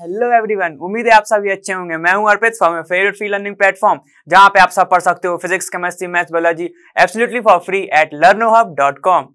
hello everyone उम्मीद है आप सभी अच्छे होंगे मैं हूं Arpit favourite free learning platform जहां पे आप सब पढ़ सकते हो physics chemistry maths biology absolutely for free at Learnohub dot com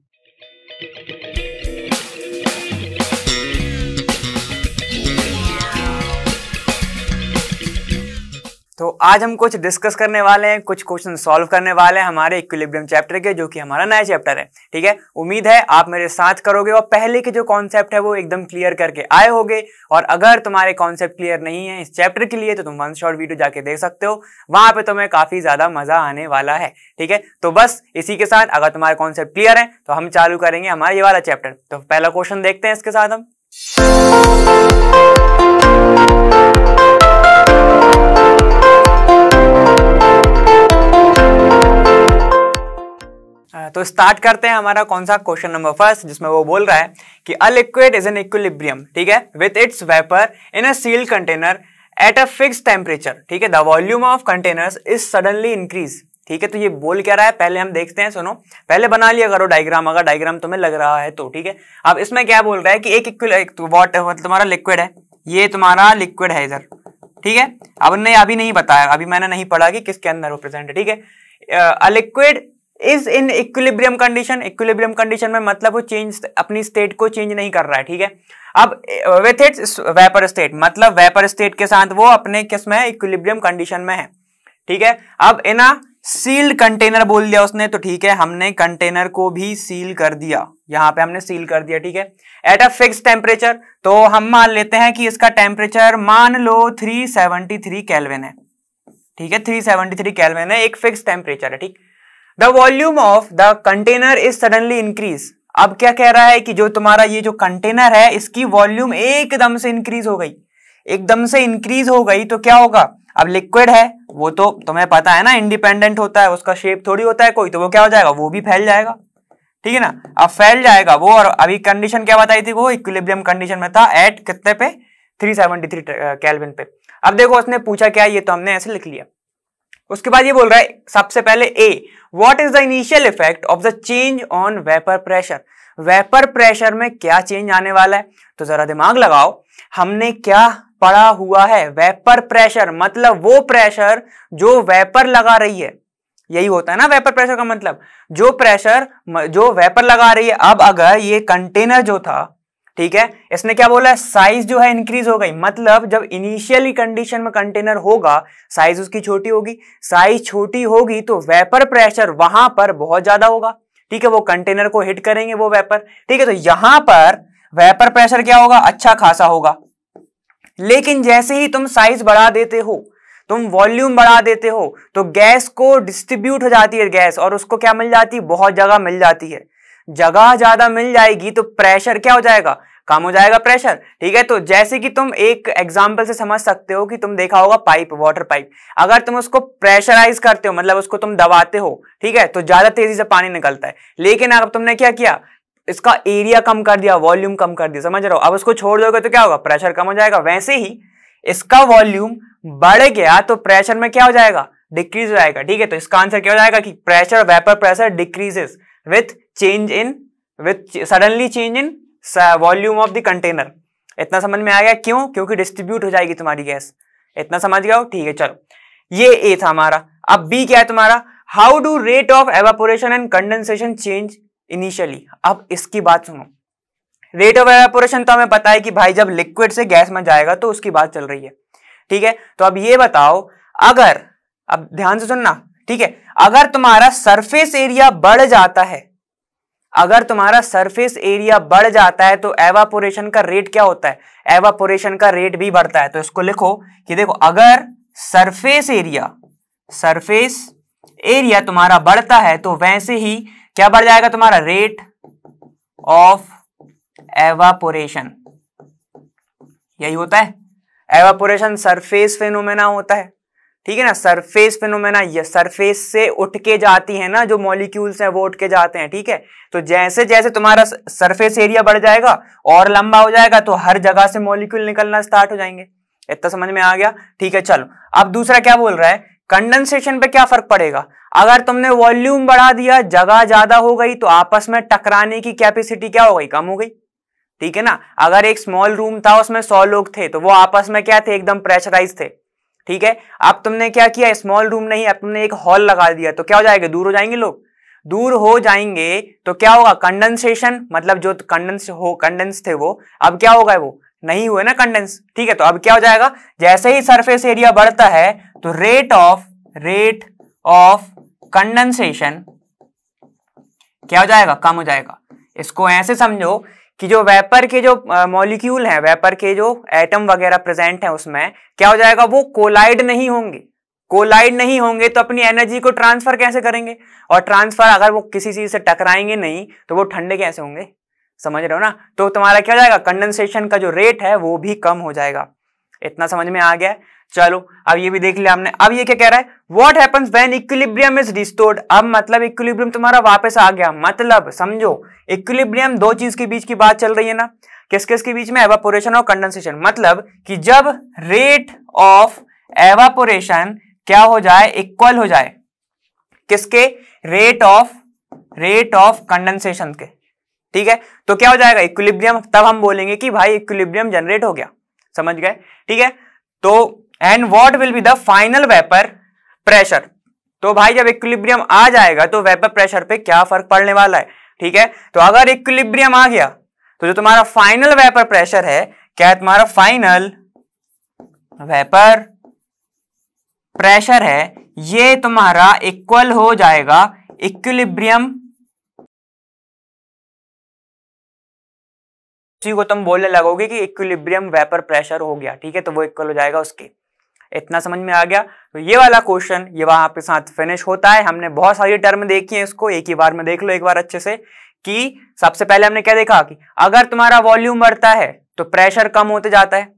तो आज हम कुछ डिस्कस करने वाले हैं कुछ क्वेश्चन सॉल्व करने वाले हैं हमारे इक्विलिब्रियम चैप्टर के जो कि हमारा नया चैप्टर है ठीक है उम्मीद है आप मेरे साथ करोगे और पहले के जो कॉन्सेप्ट है वो एकदम क्लियर करके आए होगे और अगर तुम्हारे कॉन्सेप्ट क्लियर नहीं है इस चैप्टर के लिए तो तुम वन शॉर्ट वीडियो जाके देख सकते हो वहां पर तुम्हें काफी ज्यादा मजा आने वाला है ठीक है तो बस इसी के साथ अगर तुम्हारे कॉन्सेप्ट क्लियर है तो हम चालू करेंगे हमारा ये वाला चैप्टर तो पहला क्वेश्चन देखते हैं इसके साथ हम तो स्टार्ट करते हैं हमारा कौन सा क्वेश्चन नंबर फर्स्ट जिसमें वो बोल रहा है कि a liquid is an equilibrium ठीक है with its vapour in a sealed container at a fix temperature ठीक है the volume of containers is suddenly increase ठीक है तो ये बोल क्या रहा है पहले हम देखते हैं सुनो पहले बना लिया करो डायग्राम अगर डायग्राम तुम्हें लग रहा है तो ठीक है अब इसमें क्या बोल रहा है कि एक इक्वल तो मतलब वॉट तुम्हारा लिक्विड है ये तुम्हारा लिक्विड है इधर ठीक है अब ने अभी नहीं बताया अभी मैंने नहीं पढ़ा कि किसके अंदर वो प्रेजेंट है ठीक है a liquid is in equilibrium condition equilibrium condition में मतलब वो चेंज अपनी स्टेट को चेंज नहीं कर रहा है ठीक है अब विथ इट्स वेपर स्टेट मतलब वेपर स्टेट के साथ वो अपने किस में इक्विलिब्रियम कंडीशन में है ठीक है अब इन अ सील्ड कंटेनर बोल दिया उसने तो ठीक है हमने कंटेनर को भी सील कर दिया यहां पे हमने सील कर दिया ठीक है एट अ फिक्स टेम्परेचर तो हम मान लेते हैं कि इसका टेम्परेचर मान लो 373 केल्विन है ठीक है 373 केल्विन है एक फिक्स टेम्परेचर है ठीक the volume of the container is suddenly increase अब क्या कह रहा है कि जो तुम्हारा ये जो कंटेनर है इसकी वॉल्यूम एकदम से इंक्रीज हो गई एकदम से इंक्रीज हो गई तो क्या होगा अब लिक्विड है वो तो तुम्हें पता है ना इंडिपेंडेंट होता है उसका शेप थोड़ी होता है कोई तो वो क्या हो जाएगा वो भी फैल जाएगा ठीक है ना अब फैल जाएगा वो और अभी कंडीशन क्या बताई थी वो इक्विलिब्रियम कंडीशन में था एट कितने पे 373 कैलविन uh, पे अब देखो उसने पूछा क्या ये तो हमने ऐसे लिख लिया उसके बाद ये बोल रहा है सबसे पहले a what is the initial effect of the change on vapour pressure vapour pressure में क्या चेंज आने वाला है तो जरा दिमाग लगाओ हमने क्या पढ़ा हुआ है वेपर प्रेशर मतलब वो प्रेशर जो वेपर लगा रही है यही होता है ना वेपर प्रेशर का मतलब जो प्रेशर जो वेपर लगा रही है अब अगर ये कंटेनर जो था ठीक है इसने क्या बोला है साइज जो है इंक्रीज हो गई मतलब जब इनिशियली कंडीशन में कंटेनर होगा साइज उसकी छोटी होगी साइज छोटी होगी तो वेपर प्रेशर वहां पर बहुत ज्यादा होगा ठीक है वो कंटेनर को हिट करेंगे वो वेपर ठीक है तो यहां पर वेपर प्रेशर क्या होगा अच्छा खासा होगा लेकिन जैसे ही तुम साइज बढ़ा देते हो तुम वॉल्यूम बढ़ा देते हो तो गैस को डिस्ट्रीब्यूट हो जाती है गैस और उसको क्या मिल जाती है बहुत जगह मिल जाती है जगह ज्यादा मिल जाएगी तो प्रेशर क्या हो जाएगा कम हो जाएगा प्रेशर ठीक है तो जैसे कि तुम एक एग्जाम्पल से समझ सकते हो कि तुम देखा होगा पाइप वाटर पाइप अगर तुम उसको प्रेशराइज करते हो मतलब उसको तुम दबाते हो ठीक है तो ज्यादा तेजी से पानी निकलता है लेकिन अगर तुमने क्या किया इसका एरिया कम कर दिया वॉल्यूम कम कर दिया समझ रहे हो अब उसको छोड़ दोगे तो क्या होगा प्रेशर कम हो जाएगा वैसे ही इसका वॉल्यूम बढ़ गया तो प्रेशर में क्या हो जाएगा डिक्रीज हो जाएगा ठीक है तो इसका आंसर क्या हो जाएगा कि pressure vapour pressure decreases with change in with suddenly change in volume of the container इतना समझ में आ गया क्यों क्योंकि डिस्ट्रीब्यूट हो जाएगी तुम्हारी गैस इतना समझ गया हो ठीक है चलो ये ए था हमारा अब बी क्या है तुम्हारा how do rate of evaporation and condensation change initially अब इसकी बात सुनो रेट ऑफ एवेपोरेशन तो हमें पता है कि भाई जब लिक्विड से गैस में जाएगा तो उसकी बात चल रही है ठीक है तो अब ये बताओ अगर अब ध्यान से सुनना ठीक है अगर तुम्हारा सरफेस एरिया बढ़ जाता है अगर तुम्हारा सरफेस एरिया बढ़ जाता है तो एवापोरेशन का रेट क्या होता है एवापोरेशन का रेट भी बढ़ता है तो इसको लिखो कि देखो अगर सरफेस एरिया सरफेस एरिया तुम्हारा बढ़ता है तो वैसे ही क्या बढ़ जाएगा तुम्हारा रेट ऑफ एवापोरेशन यही होता है एवापोरेशन सरफेस फेनोमेना होता है ठीक है ना सरफेस फिनोमेना ये सरफेस से उठ के जाती है ना जो मॉलिक्यूल्स हैं वो उठ के जाते हैं ठीक है तो जैसे जैसे तुम्हारा सरफेस एरिया बढ़ जाएगा और लंबा हो जाएगा तो हर जगह से मॉलिक्यूल निकलना स्टार्ट हो जाएंगे इतना समझ में आ गया ठीक है चलो अब दूसरा क्या बोल रहा है कंडेंसेशन पे क्या फर्क पड़ेगा अगर तुमने वॉल्यूम बढ़ा दिया जगह ज्यादा हो गई तो आपस में टकराने की कैपेसिटी क्या हो गई कम हो गई ठीक है ना अगर एक स्मॉल रूम था उसमें सौ लोग थे तो वो आपस में क्या थे एकदम प्रेशराइज थे ठीक है अब तुमने क्या किया स्मॉल रूम नहीं अब तुमने एक हॉल लगा दिया तो क्या हो जाएगा दूर हो जाएंगे लोग दूर हो जाएंगे तो क्या होगा कंडेंसेशन मतलब जो कंडेंस हो कंडेंस थे वो अब क्या होगा वो नहीं हुए ना कंडेंस ठीक है तो अब क्या हो जाएगा जैसे ही सरफेस एरिया बढ़ता है तो rate of rate of condensation क्या हो जाएगा कम हो जाएगा इसको ऐसे समझो कि जो वेपर के जो मॉलिक्यूल हैं वेपर के जो एटम वगैरह प्रेजेंट हैं उसमें क्या हो जाएगा वो कोलाइड नहीं होंगे कोलाइड नहीं होंगे तो अपनी एनर्जी को ट्रांसफर कैसे करेंगे और ट्रांसफर अगर वो किसी चीज से टकराएंगे नहीं तो वो ठंडे कैसे होंगे समझ रहे हो ना तो तुम्हारा क्या हो जाएगा कंडेंसेशन का जो रेट है वो भी कम हो जाएगा इतना समझ में आ गया चलो अब ये भी देख लिया हमने अब ये क्या कह रहा है what happens when equilibrium is restored अब मतलब इक्विलिब्रियम तुम्हारा वापस आ गया मतलब समझो इक्विलिब्रियम दो चीज के बीच की बात चल रही है ना किस किस के बीच में एवापोरेशन और कंडेंसेशन मतलब कि जब रेट ऑफ एवापोरेशन क्या हो जाए इक्वल हो जाए किसके rate of rate of condensation के ठीक है तो क्या हो जाएगा इक्विलिब्रियम तब हम बोलेंगे कि भाई इक्विलिब्रियम जनरेट हो गया समझ गए ठीक है तो and what will be the final vapour pressure तो भाई जब इक्विलिब्रियम आ जाएगा तो वेपर प्रेशर पे क्या फर्क पड़ने वाला है ठीक है तो अगर इक्विलिब्रियम आ गया तो जो तुम्हारा फाइनल वेपर प्रेशर है क्या है तुम्हारा फाइनल वेपर प्रेशर है ये तुम्हारा इक्वल हो जाएगा इक्विलिब्रियम को तुम बोलने लगोगे कि इक्विलिब्रियम वेपर प्रेशर हो गया ठीक है तो वो इक्वल हो जाएगा उसके इतना समझ में आ गया तो ये वाला क्वेश्चन ये वहां आपके साथ फिनिश होता है हमने बहुत सारी टर्म देखी है इसको एक ही बार में देख लो एक बार अच्छे से कि सबसे पहले हमने क्या देखा कि अगर तुम्हारा वॉल्यूम बढ़ता है तो प्रेशर कम होते जाता है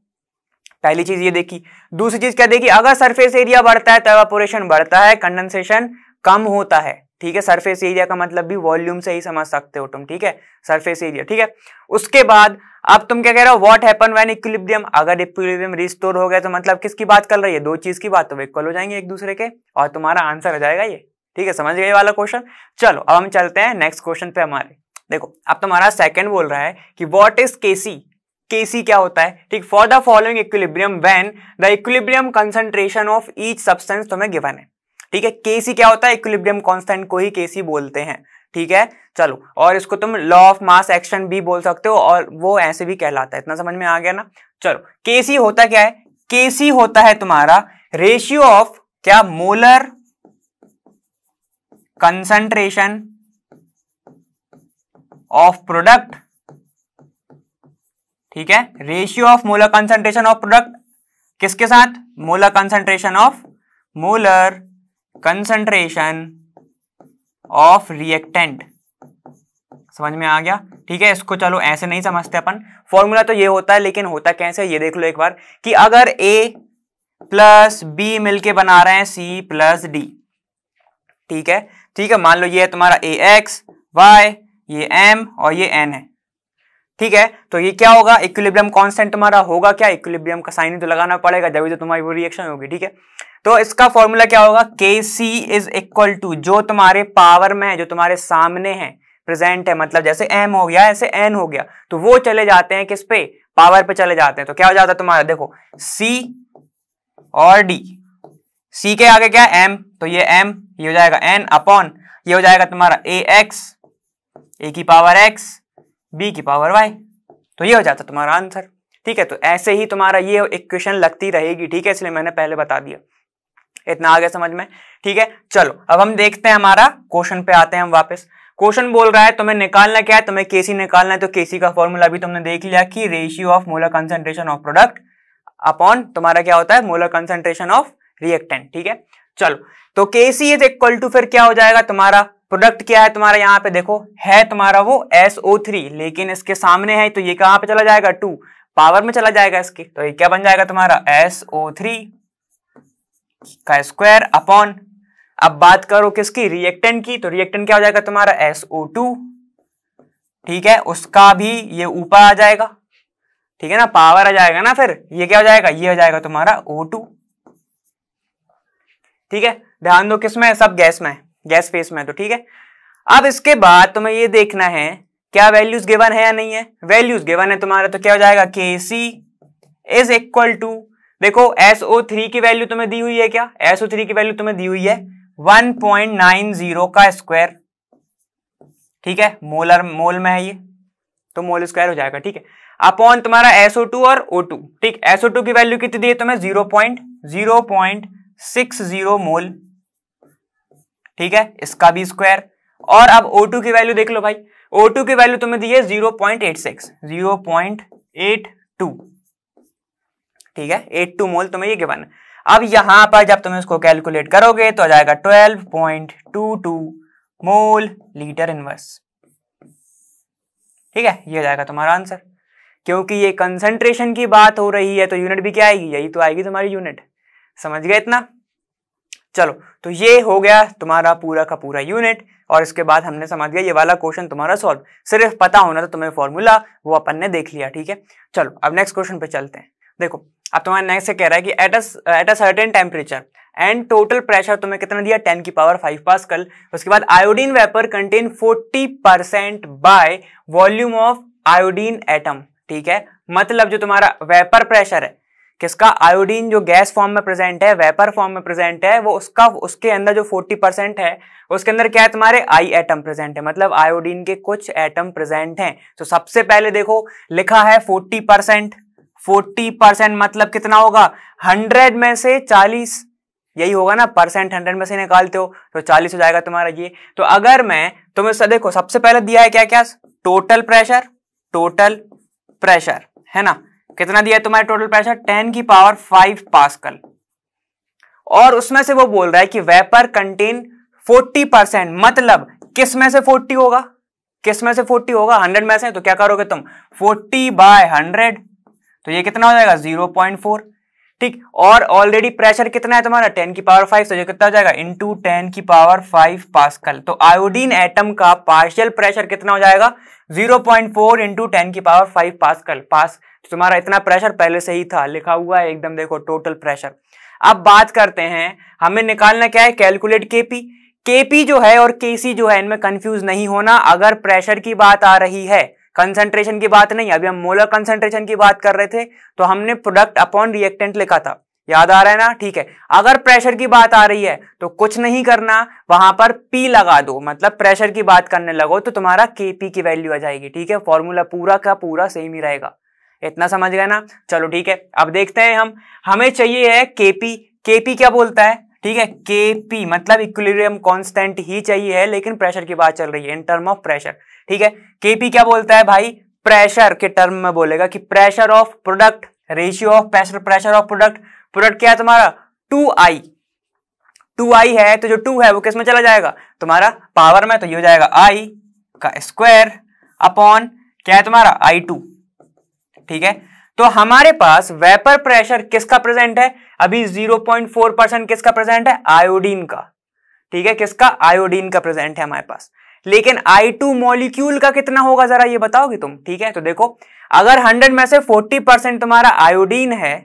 पहली चीज ये देखी दूसरी चीज क्या देखी अगर सरफेस एरिया बढ़ता है तो एवापोरेशन बढ़ता है कंडेंसेशन कम होता है ठीक है सरफेस एरिया का मतलब भी वॉल्यूम से ही समझ सकते हो तुम ठीक है सरफेस एरिया ठीक है उसके बाद अब तुम क्या कह रहे हो व्हाट हैपन व्हेन इक्विलिब्रियम अगर इक्विलिब्रियम रिस्टोर हो गया तो मतलब किसकी बात कर रही है दो चीज की बात तो इक्वल हो जाएंगे एक दूसरे के और तुम्हारा आंसर हो जाएगा ये ठीक है समझ गए वाला क्वेश्चन चलो अब हम चलते हैं नेक्स्ट क्वेश्चन पे हमारे देखो अब तुम्हारा सेकंड बोल रहा है कि व्हाट इज केसी केसी क्या होता है ठीक for the following equilibrium when the equilibrium concentration of each substance तुम्हें गिवन है ठीक है केसी क्या होता है इक्विलिब्रियम कांस्टेंट को ही केसी बोलते हैं ठीक है चलो और इसको तुम लॉ ऑफ मास एक्शन भी बोल सकते हो और वो ऐसे भी कहलाता है इतना समझ में आ गया ना चलो केसी होता क्या है केसी होता है तुम्हारा रेशियो ऑफ क्या मोलर कंसंट्रेशन ऑफ प्रोडक्ट ठीक है ratio of molar concentration of product किसके साथ molar concentration of molar concentration of reactant समझ में आ गया ठीक है इसको चलो ऐसे नहीं समझते अपन फॉर्मूला तो ये होता है लेकिन होता कैसे ये देख लो एक बार कि अगर ए प्लस बी मिलके बना रहे हैं सी प्लस डी ठीक है ठीक है मान लो ये है तुम्हारा ए एक्स वाई ये एम और ये एन है ठीक है तो ये क्या होगा इक्विलिब्रियम कांस्टेंट तुम्हारा होगा क्या इक्विलिब्रियम का साइन ही तो लगाना पड़ेगा जब तो तुम्हारी वो रिएक्शन होगी ठीक है तो इसका फॉर्मूला क्या होगा K C is equal to जो तुम्हारे पावर में है जो तुम्हारे सामने है प्रेजेंट है मतलब जैसे एम हो गया ऐसे एन हो गया तो वो चले जाते हैं किस पे पावर पे चले जाते हैं तो क्या हो जाता है तुम्हारा देखो सी और डी सी के आगे क्या एम तो ये एम ये हो जाएगा एन अपॉन ये हो जाएगा तुम्हारा ए एक्स ए की पावर एक्स बी की पावर वाई तो ये हो जाता तुम्हारा आंसर ठीक है तो ऐसे ही तुम्हारा ये इक्वेशन लगती रहेगी ठीक है इसलिए मैंने पहले बता दिया इतना आ गया समझ में ठीक है चलो अब हम देखते हैं हमारा क्वेश्चन पे आते हैं हम वापस क्वेश्चन बोल रहा है तुम्हें निकालना क्या है तुम्हें केसी निकालना है तो केसी का फॉर्मूला भी तुमने देख लिया कि ratio of molar concentration of product upon तुम्हारा क्या होता है मोलर कंसेंट्रेशन ऑफ रिएक्टेंट ठीक है चलो तो केसी इज इक्वल टू फिर क्या हो जाएगा तुम्हारा प्रोडक्ट क्या है तुम्हारा यहाँ पे देखो है तुम्हारा वो SO3 लेकिन इसके सामने है तो ये कहाँ पे चला जाएगा टू पावर में चला जाएगा इसके तो ये क्या बन जाएगा तुम्हारा SO3 का स्क्वायर अपॉन अब बात करो किसकी रिएक्टेंट की तो रिएक्टेंट क्या हो जाएगा तुम्हारा SO2 ठीक है उसका भी ये ऊपर आ जाएगा ठीक है ना पावर आ जाएगा ना फिर ये क्या हो जाएगा ये हो जाएगा तुम्हारा O2 ठीक है ध्यान दो किसमें सब गैस में गैस फेस में तो ठीक है अब इसके बाद तुम्हें ये देखना है क्या वैल्यूज गिवन है या नहीं है वैल्यूज गिवन है तुम्हारा तो क्या हो जाएगा के सी इज इक्वल टू देखो SO3 की वैल्यू तुम्हें दी हुई है क्या SO3 की वैल्यू तुम्हें दी हुई है 1.90 का स्क्वायर ठीक है मोलर मोल में है ये तो मोल स्क्वायर हो जाएगा ठीक है अपॉन तुम्हारा SO2 और O2 ठीक SO2 की वैल्यू कितनी दी है तुम्हें 0.0.60 मोल ठीक है इसका भी स्क्वायर और अब O2 की वैल्यू देख लो भाई O2 की वैल्यू तुम्हें दी है 0.86 0.82 ठीक है एट टू मोल तुम्हें ये गिवन अब यहां पर जब तुम इसको कैलकुलेट करोगे तो आ जाएगा twelve point two two mole litre inverse ठीक है ये जाएगा तुम्हारा आंसर क्योंकि ये कंसंट्रेशन की बात हो रही है तो यूनिट भी क्या आएगी यही तो आएगी तुम्हारी यूनिट समझ गए इतना चलो तो ये हो गया तुम्हारा पूरा का पूरा यूनिट और इसके बाद हमने समझ गया ये वाला क्वेश्चन तुम्हारा सॉल्व सिर्फ पता होना था तुम्हें फॉर्मूला वो अपन ने देख लिया ठीक है चलो अब नेक्स्ट क्वेश्चन पे चलते हैं देखो अब तुम्हारा नेक्स्ट कह रहा है कि at at a certain temperature and total pressure तुम्हें कितना दिया टेन की पावर फाइव पास कल उसके बाद iodine vapour contain forty percent by volume of iodine atom ठीक है मतलब जो तुम्हारा वेपर प्रेशर है किसका आयोडीन जो गैस फॉर्म में प्रेजेंट है वेपर फॉर्म में प्रेजेंट है वो उसका उसके अंदर जो 40 परसेंट है उसके अंदर क्या है तुम्हारे आई एटम प्रेजेंट है मतलब आयोडीन के कुछ एटम प्रेजेंट हैं तो सबसे पहले देखो लिखा है 40 परसेंट फोर्टी परसेंट मतलब कितना होगा हंड्रेड में से चालीस यही होगा ना परसेंट हंड्रेड में से निकालते हो तो चालीस हो जाएगा तुम्हारा ये तो अगर मैं तुम्हें तो देखो सबसे पहले दिया है क्या क्या टोटल प्रेशर टोटल प्रेशर है ना कितना दिया है तुम्हारे टोटल प्रेशर टेन की पावर फाइव पास्कल और उसमें से वो बोल रहा है कि वेपर कंटेन फोर्टी परसेंट मतलब किस में से फोर्टी होगा किस में से फोर्टी होगा हंड्रेड में से तो क्या करोगे तुम फोर्टी बाय हंड्रेड तो ये कितना हो जाएगा जीरो पॉइंट फोर ठीक और ऑलरेडी प्रेशर कितना है तुम्हारा टेन की पावर फाइव तो ये कितना हो जाएगा इंटू टेन की पावर फाइव पास्कल तो आयोडीन एटम का पार्शियल प्रेशर कितना हो जाएगा zero point four into ten की पावर फाइव पास्कल पास तुम्हारा इतना प्रेशर पहले से ही था लिखा हुआ है एकदम देखो टोटल प्रेशर अब बात करते हैं हमें निकालना क्या है कैलकुलेट केपी केपी जो है और केसी जो है इनमें कंफ्यूज नहीं होना अगर प्रेशर की बात आ रही है कंसेंट्रेशन की बात नहीं अभी हम मोलर कंसेंट्रेशन की बात कर रहे थे तो हमने प्रोडक्ट अपॉन रिएक्टेंट लिखा था याद आ रहा है ना ठीक है अगर प्रेशर की बात आ रही है तो कुछ नहीं करना वहां पर पी लगा दो मतलब प्रेशर की बात करने लगो तो तुम्हारा के पी की वैल्यू आ जाएगी ठीक है फॉर्मूला पूरा का पूरा सेम ही रहेगा इतना समझ गए ना चलो ठीक है अब देखते हैं हम हमें चाहिए है के पी के पी क्या बोलता है ठीक है के पी मतलब इक्विलिब्रियम कॉन्स्टेंट ही चाहिए है लेकिन प्रेशर की बात चल रही है इन टर्म ऑफ प्रेशर ठीक है केपी क्या बोलता है भाई प्रेशर के टर्म में बोलेगा कि pressure of product ratio of pressure pressure of product product क्या है तुम्हारा टू आई टू आई है तो जो टू है वो किस में चला जाएगा तुम्हारा पावर में तो ये हो जाएगा आई का स्क्वायर अपॉन क्या है तुम्हारा आई टू ठीक है तो हमारे पास वेपर प्रेशर किसका प्रेजेंट है अभी 0.4 परसेंट किसका प्रेजेंट है आयोडीन का ठीक है किसका आयोडीन का प्रेजेंट है हमारे पास लेकिन आई टू मॉलिक्यूल का कितना होगा जरा ये बताओगे तुम ठीक है तो देखो अगर हंड्रेड में से फोर्टी परसेंट तुम्हारा आयोडीन है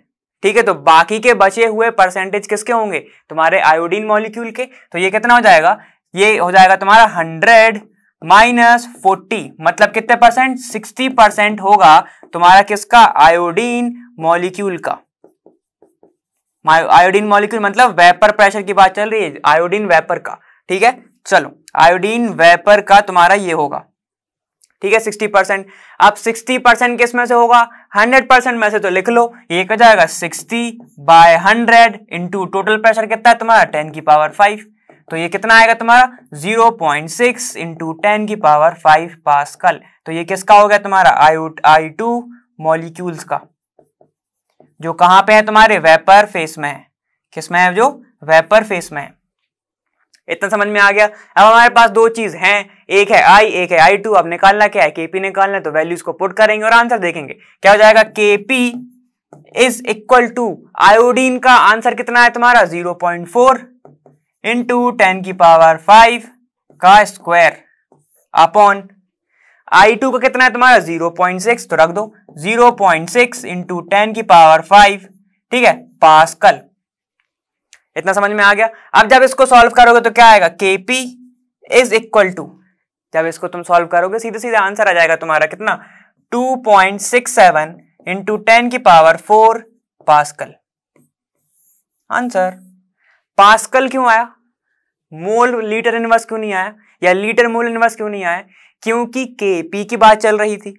ठीक है तो बाकी के बचे हुए परसेंटेज किसके होंगे तुम्हारे आयोडीन मॉलिक्यूल के तो ये कितना हो जाएगा ये हो जाएगा तुम्हारा हंड्रेड माइनस फोर्टी मतलब कितने परसेंट सिक्सटी परसेंट होगा तुम्हारा किसका आयोडीन मॉलिक्यूल का आयोडीन मॉलिक्यूल मतलब वेपर प्रेशर की बात चल रही है आयोडीन वेपर का ठीक है चलो आयोडीन वेपर का तुम्हारा ये होगा ठीक है सिक्सटी परसेंट अब सिक्सटी परसेंट किस में से होगा हंड्रेड परसेंट में से तो लिख लो ये कह जाएगा sixty by hundred into total pressure कितना है तुम्हारा टेन की पावर फाइव तो ये कितना आएगा तुम्हारा zero point six into ten की पावर फाइव पास्कल तो ये किसका हो गया तुम्हारा आयोट आई टू मॉलिक्यूल्स का जो कहां पे है तुम्हारे वेपर फेस में है किसमें है जो वेपर फेस में है इतना समझ में आ गया अब हमारे पास दो चीज हैं एक है आई एक है आई टू अब निकालना क्या है केपी निकालना है तो वैल्यूज को पुट करेंगे और आंसर देखेंगे क्या हो जाएगा KP is equal to iodine का आंसर कितना है तुम्हारा zero point four into ten की पावर फाइव का स्क्वायर अपॉन आई टू का कितना है तुम्हारा जीरो पॉइंट सिक्स तो रख दो zero point six into ten की पावर फाइव ठीक है पास्कल इतना समझ में आ गया अब जब इसको सॉल्व करोगे तो क्या आएगा K P is equal to जब इसको तुम सॉल्व करोगे सीधे सीधे आंसर आ जाएगा तुम्हारा कितना two point six seven into ten की power four pascal answer pascal क्यों आया मोल लीटर इनवर्स क्यों नहीं आया या लीटर मोल इनवर्स क्यों नहीं आया क्योंकि के पी की बात चल रही थी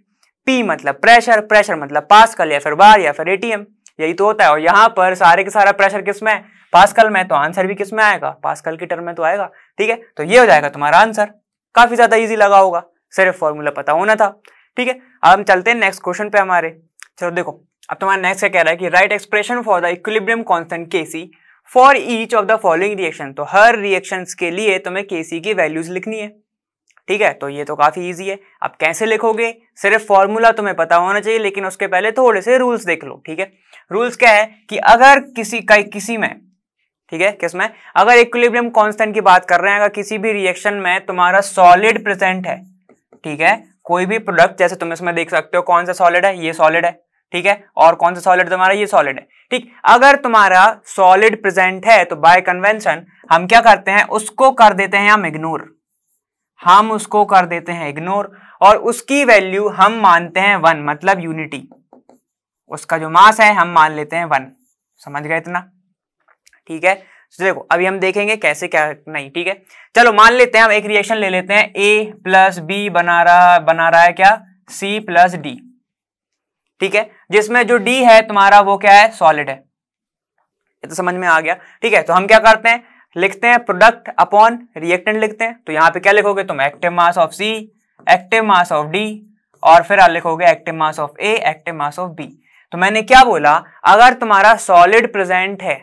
पी मतलब प्रेशर प्रेशर मतलब पास्कल या फिर बार या फिर एटीएम यही तो होता है और यहां पर सारे के सारा प्रेशर किसमें है पास्कल में तो आंसर भी किस में आएगा पास्कल के टर्म में तो आएगा ठीक है तो ये हो जाएगा तुम्हारा आंसर काफी ज्यादा ईजी लगा होगा सिर्फ फॉर्मूला पता होना था ठीक है अब हम चलते हैं नेक्स्ट क्वेश्चन पे हमारे चलो देखो अब तुम्हारा नेक्स्ट क्या कह रहा है कि right expression for the equilibrium constant KC for each of the following reaction तो हर रिएक्शन के लिए तुम्हें सी की वैल्यूज लिखनी है ठीक है तो ये तो काफ़ी ईजी है अब कैसे लिखोगे सिर्फ फॉर्मूला तुम्हें पता होना चाहिए लेकिन उसके पहले थोड़े से रूल्स देख लो ठीक है रूल्स क्या है कि अगर किसी का किसी में ठीक है किसमें अगर इक्विलिब्रियम कांस्टेंट की बात कर रहे हैं अगर किसी भी रिएक्शन में तुम्हारा सॉलिड प्रेजेंट है ठीक है कोई भी प्रोडक्ट जैसे तुम इसमें देख सकते हो कौन सा सॉलिड है ये सॉलिड है ठीक है और कौन सा सॉलिड तुम्हारा ये सॉलिड है ठीक अगर तुम्हारा सॉलिड प्रेजेंट है तो बाय कन्वेंशन हम क्या करते हैं उसको कर देते हैं हम इग्नोर हम उसको कर देते हैं इग्नोर और उसकी वैल्यू हम मानते हैं वन मतलब यूनिटी उसका जो मास है हम मान लेते हैं वन समझ गए इतना ठीक है तो देखो अभी हम देखेंगे कैसे क्या नहीं ठीक है चलो मान लेते हैं हम एक रिएक्शन ले लेते हैं ए प्लस बी बना रहा बना रहा है क्या सी प्लस डी ठीक है जिसमें जो डी है तुम्हारा वो क्या है सॉलिड है ये तो समझ में आ गया ठीक है तो हम क्या करते हैं लिखते हैं प्रोडक्ट अपॉन रिएक्टेंट लिखते हैं तो यहां पे क्या लिखोगे तुम active mass of C active mass of D और फिर आप लिखोगे active mass of A active mass of B तो मैंने क्या बोला अगर तुम्हारा सॉलिड प्रेजेंट है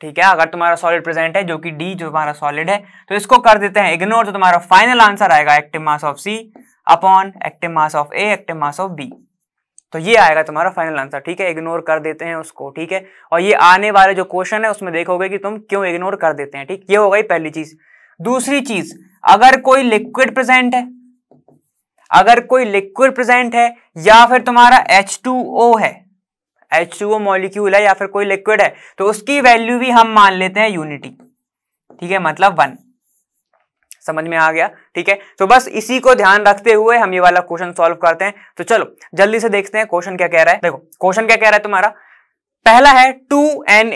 ठीक है अगर तुम्हारा सॉलिड प्रेजेंट है जो कि डी जो तुम्हारा सॉलिड है तो इसको कर देते हैं इग्नोर तो तुम्हारा फाइनल आंसर आएगा active mass of C upon active mass of A active mass of B तो ये आएगा तुम्हारा फाइनल आंसर ठीक है इग्नोर कर देते हैं उसको ठीक है और ये आने वाले जो क्वेश्चन है उसमें देखोगे कि तुम क्यों इग्नोर कर देते हैं ठीक ये हो गई पहली चीज दूसरी चीज अगर कोई लिक्विड प्रेजेंट है अगर कोई लिक्विड प्रेजेंट है या फिर तुम्हारा एच है एच टू ओ मॉलिक्यूल है या फिर कोई लिक्विड है तो उसकी वैल्यू भी हम मान लेते हैं यूनिटी ठीक है मतलब वन समझ में आ गया ठीक है तो बस इसी को ध्यान रखते हुए हम ये वाला क्वेश्चन सॉल्व करते हैं तो चलो जल्दी से देखते हैं क्वेश्चन क्या कह रहा है देखो क्वेश्चन क्या कह रहा है तुम्हारा पहला है टू एन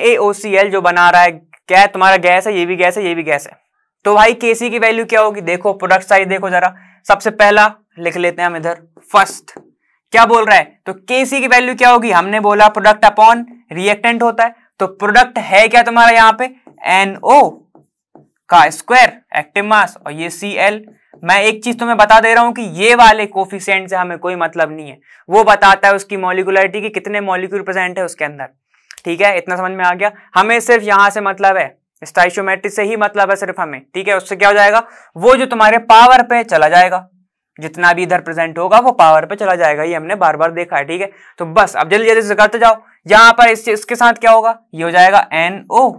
एल जो बना रहा है क्या है तुम्हारा गैस है ये भी गैस है ये भी गैस है तो भाई केसी की वैल्यू क्या होगी देखो प्रोडक्ट साइज देखो जरा सबसे पहला लिख लेते हैं हम इधर फर्स्ट क्या बोल रहा है तो केसी की वैल्यू क्या होगी हमने बोला प्रोडक्ट अपॉन रिएक्टेंट होता है तो प्रोडक्ट है क्या तुम्हारा यहां पे NO का स्क्वायर एक्टिव मास और ये सी एल मैं एक चीज तुम्हें बता दे रहा हूं कि ये वाले कोफिशियंट से हमें कोई मतलब नहीं है वो बताता है उसकी मॉलिकुलरिटी की कितने मॉलिक्यूल प्रेजेंट है उसके अंदर ठीक है इतना समझ में आ गया हमें सिर्फ यहां से मतलब है स्टाइशोमेट्रिक से ही मतलब है सिर्फ हमें ठीक है उससे क्या हो जाएगा वो जो तुम्हारे पावर पे चला जाएगा जितना भी इधर प्रेजेंट होगा वो पावर पे चला जाएगा ये हमने बार बार देखा है ठीक है तो बस अब जल्दी जल्दी से करते जाओ यहाँ पर इस, इसके साथ क्या होगा ये हो जाएगा एन ओ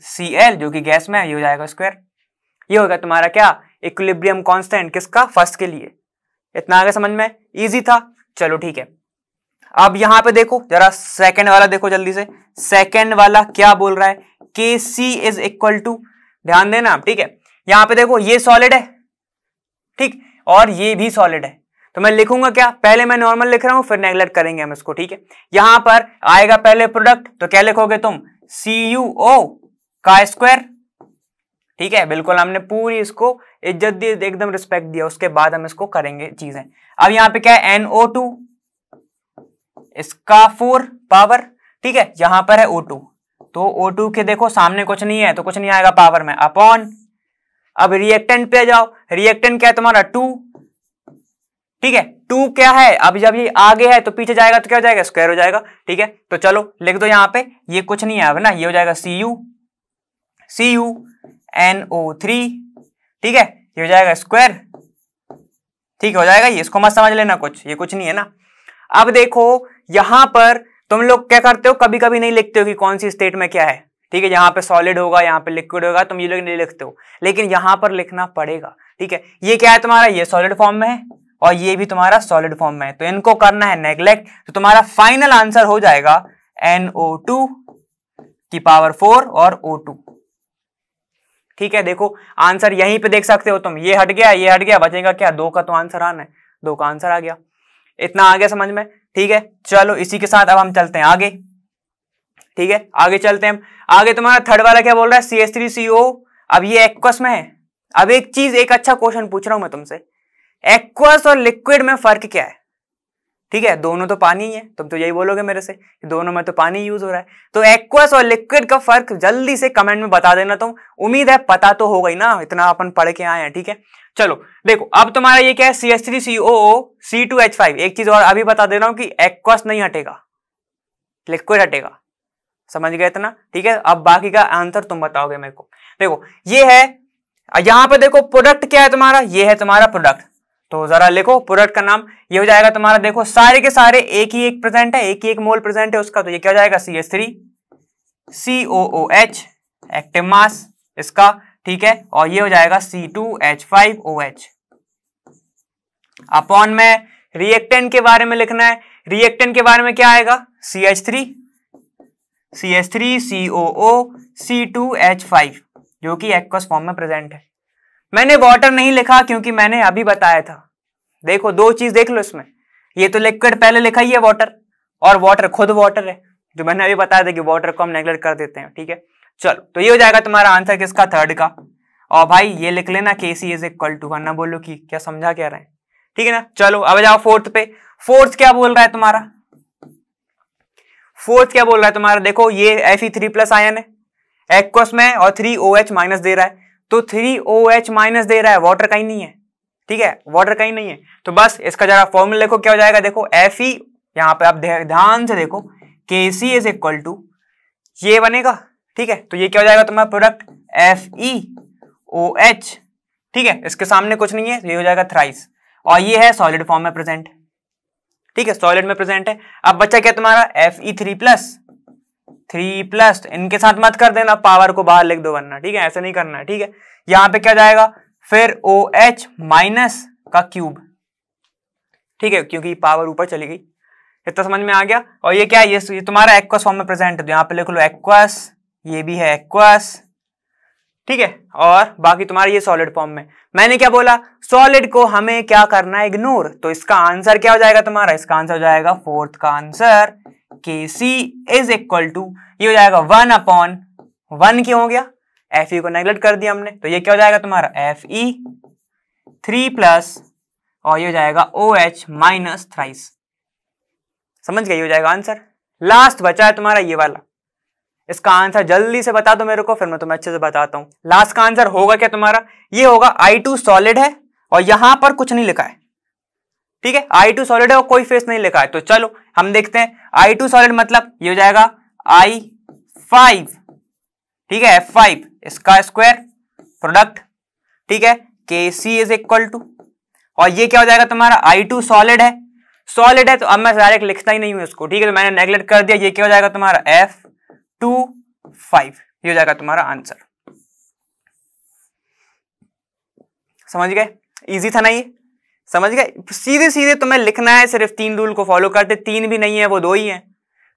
सी एल जो कि गैस में है ये हो जाएगा स्क्वायर ये होगा तुम्हारा क्या इक्विलिब्रियम कांस्टेंट किसका फर्स्ट के लिए इतना आगे समझ में इजी था चलो ठीक है अब यहाँ पे देखो जरा सेकेंड वाला देखो जल्दी से सेकेंड वाला क्या बोल रहा है के सी इज इक्वल टू ध्यान देना आप ठीक है यहाँ पे देखो ये सॉलिड है ठीक और ये भी सॉलिड है तो मैं लिखूंगा क्या पहले मैं नॉर्मल लिख रहा हूं फिर नेग्लेक्ट करेंगे हम इसको ठीक है यहां पर आएगा पहले प्रोडक्ट तो क्या लिखोगे तुम सी यू ओ का स्क्वायर ठीक है बिल्कुल हमने पूरी इसको इज्जत दी एकदम रिस्पेक्ट दिया उसके बाद हम इसको करेंगे चीजें अब यहां पे क्या है एनओ टू इसका फोर पावर ठीक है यहां पर है ओ टू तो ओ टू के देखो सामने कुछ नहीं है तो कुछ नहीं आएगा पावर में अपॉन अब रिएक्टेंट पे जाओ रिएक्टेंट क्या है तुम्हारा टू ठीक है टू क्या है अब जब ये आगे है तो पीछे जाएगा तो क्या हो जाएगा स्क्वायर हो जाएगा ठीक है तो चलो लिख दो यहां पे ये कुछ नहीं है अब ना ये हो जाएगा C U C U N O three ठीक है ये हो जाएगा स्क्वायर ठीक हो जाएगा ये इसको मत समझ लेना कुछ ये कुछ नहीं है ना अब देखो यहां पर तुम लोग क्या करते हो कभी कभी नहीं लिखते हो कि कौन सी स्टेट में क्या है ठीक है यहाँ पे सॉलिड होगा यहाँ पे लिक्विड होगा तुम ये लोग नहीं लिखते हो लेकिन यहाँ पर लिखना पड़ेगा ठीक है ये क्या है तुम्हारा ये सॉलिड फॉर्म में है और ये भी तुम्हारा सॉलिड फॉर्म में है तो इनको करना है नेग्लेक्ट तो तुम्हारा फाइनल आंसर हो जाएगा एनओ टू की पावर फोर और ओ टू ठीक है देखो आंसर यहीं पे देख सकते हो तुम ये हट गया ये हट गया बचेगा क्या दो का तो आंसर आना है दो का आंसर आ गया इतना आ गया समझ में ठीक है चलो इसी के साथ अब हम चलते हैं आगे ठीक है आगे चलते हैं हम आगे तुम्हारा थर्ड वाला क्या बोल रहा है सी एस थ्री सी ओ अब ये एक्वस में है अब एक चीज एक अच्छा क्वेश्चन पूछ रहा हूं मैं तुमसे एक्वस और लिक्विड में फर्क क्या है ठीक है दोनों तो पानी ही है तुम तो यही बोलोगे मेरे से कि दोनों में तो पानी यूज हो रहा है तो एक्वस और लिक्विड का फर्क जल्दी से कमेंट में बता देना तुम उम्मीद है पता तो हो गई ना इतना अपन पढ़ के आए हैं ठीक है चलो देखो अब तुम्हारा ये क्या है C S three C O C two H five एक चीज और अभी बता दे रहा हूं कि एक्वस नहीं हटेगा लिक्विड हटेगा समझ गए इतना ठीक है अब बाकी का आंसर तुम बताओगे मेरे को देखो ये है यहां पर देखो प्रोडक्ट क्या है तुम्हारा ये है तुम्हारा प्रोडक्ट तो जरा लिखो प्रोडक्ट का नाम ये हो जाएगा तुम्हारा देखो सारे के सारे एक ही एक प्रेजेंट है एक ही एक मोल प्रेजेंट है उसका तो ये क्या हो जाएगा C S three C O O H active mass इसका ठीक है और ये हो जाएगा C two H five O H upon में रिएक्टेंट के बारे में लिखना है रिएक्टेंट के बारे में क्या आएगा C H three C S three C O O C two H five जो कि एक्वस फॉर्म में प्रेजेंट है मैंने वाटर नहीं लिखा क्योंकि मैंने अभी बताया था देखो दो चीज देख लो इसमें ये तो लिक्विड पहले लिखा ही है वाटर और वाटर खुद वाटर है जो मैंने अभी बताया था कि वाटर को हम नेग्लेक्ट कर देते हैं ठीक है चलो तो ये हो जाएगा तुम्हारा आंसर किसका थर्ड का और भाई ये लिख लेना के सी इज इक्वल टू वरना बोलो कि क्या समझा क्या रहे ठीक है ना चलो अब जाओ फोर्थ पे फोर्थ क्या बोल रहा है तुम्हारा फोर्थ क्या बोल रहा है तुम्हारा देखो ये F E three plus ion है एक्वस में और थ्री ओ एच माइनस दे रहा है तो थ्री ओ एच माइनस दे रहा है वाटर कहीं नहीं है ठीक है वाटर कहीं नहीं है तो बस इसका जरा फॉर्मूला देखो क्या हो जाएगा देखो एफ ई यहाँ पे आप ध्यान से देखो के सी इज इक्वल टू ये बनेगा ठीक है तो ये क्या हो जाएगा तुम्हारा product F E O H ठीक है इसके सामने कुछ नहीं है ये हो जाएगा थ्राइस और ये है सॉलिड फॉर्म में प्रेजेंट ठीक है सॉलिड में प्रेजेंट है अब बच्चा क्या तुम्हारा F E three plus three plus इनके साथ मत कर देना पावर को बाहर लिख दो वरना ठीक है ऐसे नहीं करना है ठीक है यहां पे क्या जाएगा फिर ओ एच माइनस का क्यूब ठीक है क्योंकि पावर ऊपर चली गई इतना तो समझ में आ गया और ये क्या है ये, ये तुम्हारा एक्वस फॉर्म में प्रेजेंट है तो यहाँ पे लिख लो एक्वस ये भी है एक्वस ठीक है और बाकी तुम्हारे ये सॉलिड फॉर्म में मैंने क्या बोला सॉलिड को हमें क्या करना है इग्नोर तो इसका आंसर क्या हो जाएगा तुम्हारा इसका आंसर हो जाएगा फोर्थ का आंसर के सी इज इक्वल टू ये हो जाएगा वन अपॉन वन क्यों हो गया एफ ई e को नेग्लेक्ट कर दिया हमने तो ये क्या हो जाएगा तुम्हारा एफ ई थ्री प्लस और ये हो जाएगा ओ एच माइनस थ्राइस समझ गए हो जाएगा आंसर लास्ट बचा है तुम्हारा ये वाला इसका आंसर जल्दी से बता दो मेरे को फिर मैं तुम्हें अच्छे से बताता हूँ लास्ट का आंसर होगा क्या तुम्हारा ये होगा आई टू सॉलिड है और यहां पर कुछ नहीं लिखा है ठीक है आई टू सॉलिड है और कोई फेस नहीं लिखा है तो चलो हम देखते हैं आई टू सॉलिड मतलब ये हो जाएगा आई फाइव ठीक है एफ फाइव इसका स्क्वायर प्रोडक्ट ठीक है के सी इज इक्वल टू और ये क्या हो जाएगा तुम्हारा आई टू सॉलिड है सॉलिड है तो अब मैं डायरेक्ट लिखता ही नहीं हूं इसको ठीक है तो मैंने नेग्लेक्ट कर दिया ये क्या हो जाएगा तुम्हारा एफ टू फाइव ये हो जाएगा तुम्हारा आंसर समझ गए इजी था ना ये समझ गए सीधे सीधे तुम्हें लिखना है सिर्फ तीन रूल को फॉलो करते तीन भी नहीं है वो दो ही है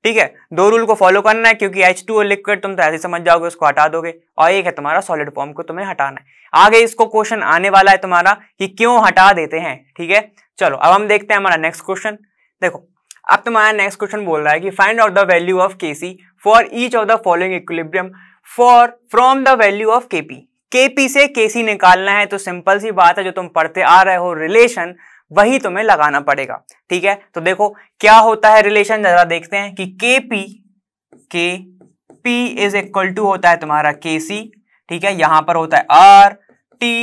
ठीक है दो रूल को फॉलो करना है क्योंकि एच टू और लिक्विड तुम तो ऐसे समझ जाओगे उसको हटा दोगे और एक है तुम्हारा सॉलिड फॉर्म को तुम्हें हटाना है आगे इसको क्वेश्चन आने वाला है तुम्हारा कि क्यों हटा देते हैं ठीक है चलो अब हम देखते हैं हमारा नेक्स्ट क्वेश्चन देखो अब तुम्हारा नेक्स्ट क्वेश्चन बोल रहा है कि find out the value of K C for each of the following equilibrium for from the value of KP KP से केसी निकालना है तो सिंपल सी बात है जो तुम पढ़ते आ रहे हो रिलेशन वही तुम्हें लगाना पड़ेगा ठीक है तो देखो क्या होता है रिलेशन जरा देखते हैं कि के P K P is equal to होता है तुम्हारा के सी ठीक है यहां पर होता है आर टी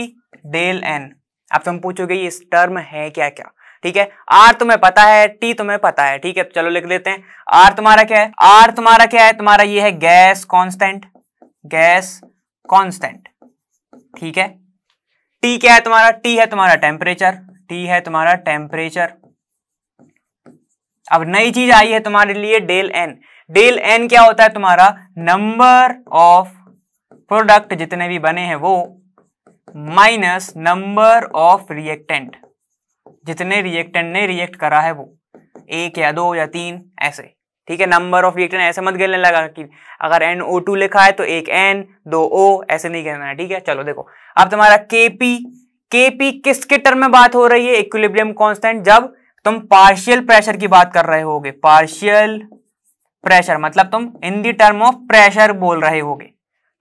डेल एन अब तुम पूछोगे ये टर्म है क्या क्या ठीक है आर तुम्हें पता है टी तुम्हें पता है ठीक है चलो लिख लेते हैं आर तुम्हारा क्या है आर तुम्हारा क्या है तुम्हारा ये है गैस कॉन्स्टेंट गैस कॉन्स्टेंट ठीक है टी क्या है तुम्हारा टी है तुम्हारा टेम्परेचर टी है तुम्हारा टेम्परेचर अब नई चीज आई है तुम्हारे लिए डेल एन डेल एन क्या होता है तुम्हारा नंबर ऑफ प्रोडक्ट जितने भी बने हैं वो माइनस नंबर ऑफ रिएक्टेंट जितने रिएक्टेंट ने रिएक्ट करा है वो एक या दो या तीन ऐसे ठीक है नंबर ऑफ रिएक्टेंट ऐसे मत गिनने लगा कि अगर एन ओ टू लिखा है तो एक एन दो ओ ऐसे नहीं गिनना है ठीक है चलो देखो अब तुम्हारा के पी के पी किसके टर्म में बात हो रही है इक्विलिब्रियम कांस्टेंट जब तुम पार्शियल प्रेशर की बात कर रहे होगे पार्शियल प्रेशर मतलब तुम in the term of pressure बोल रहे होगे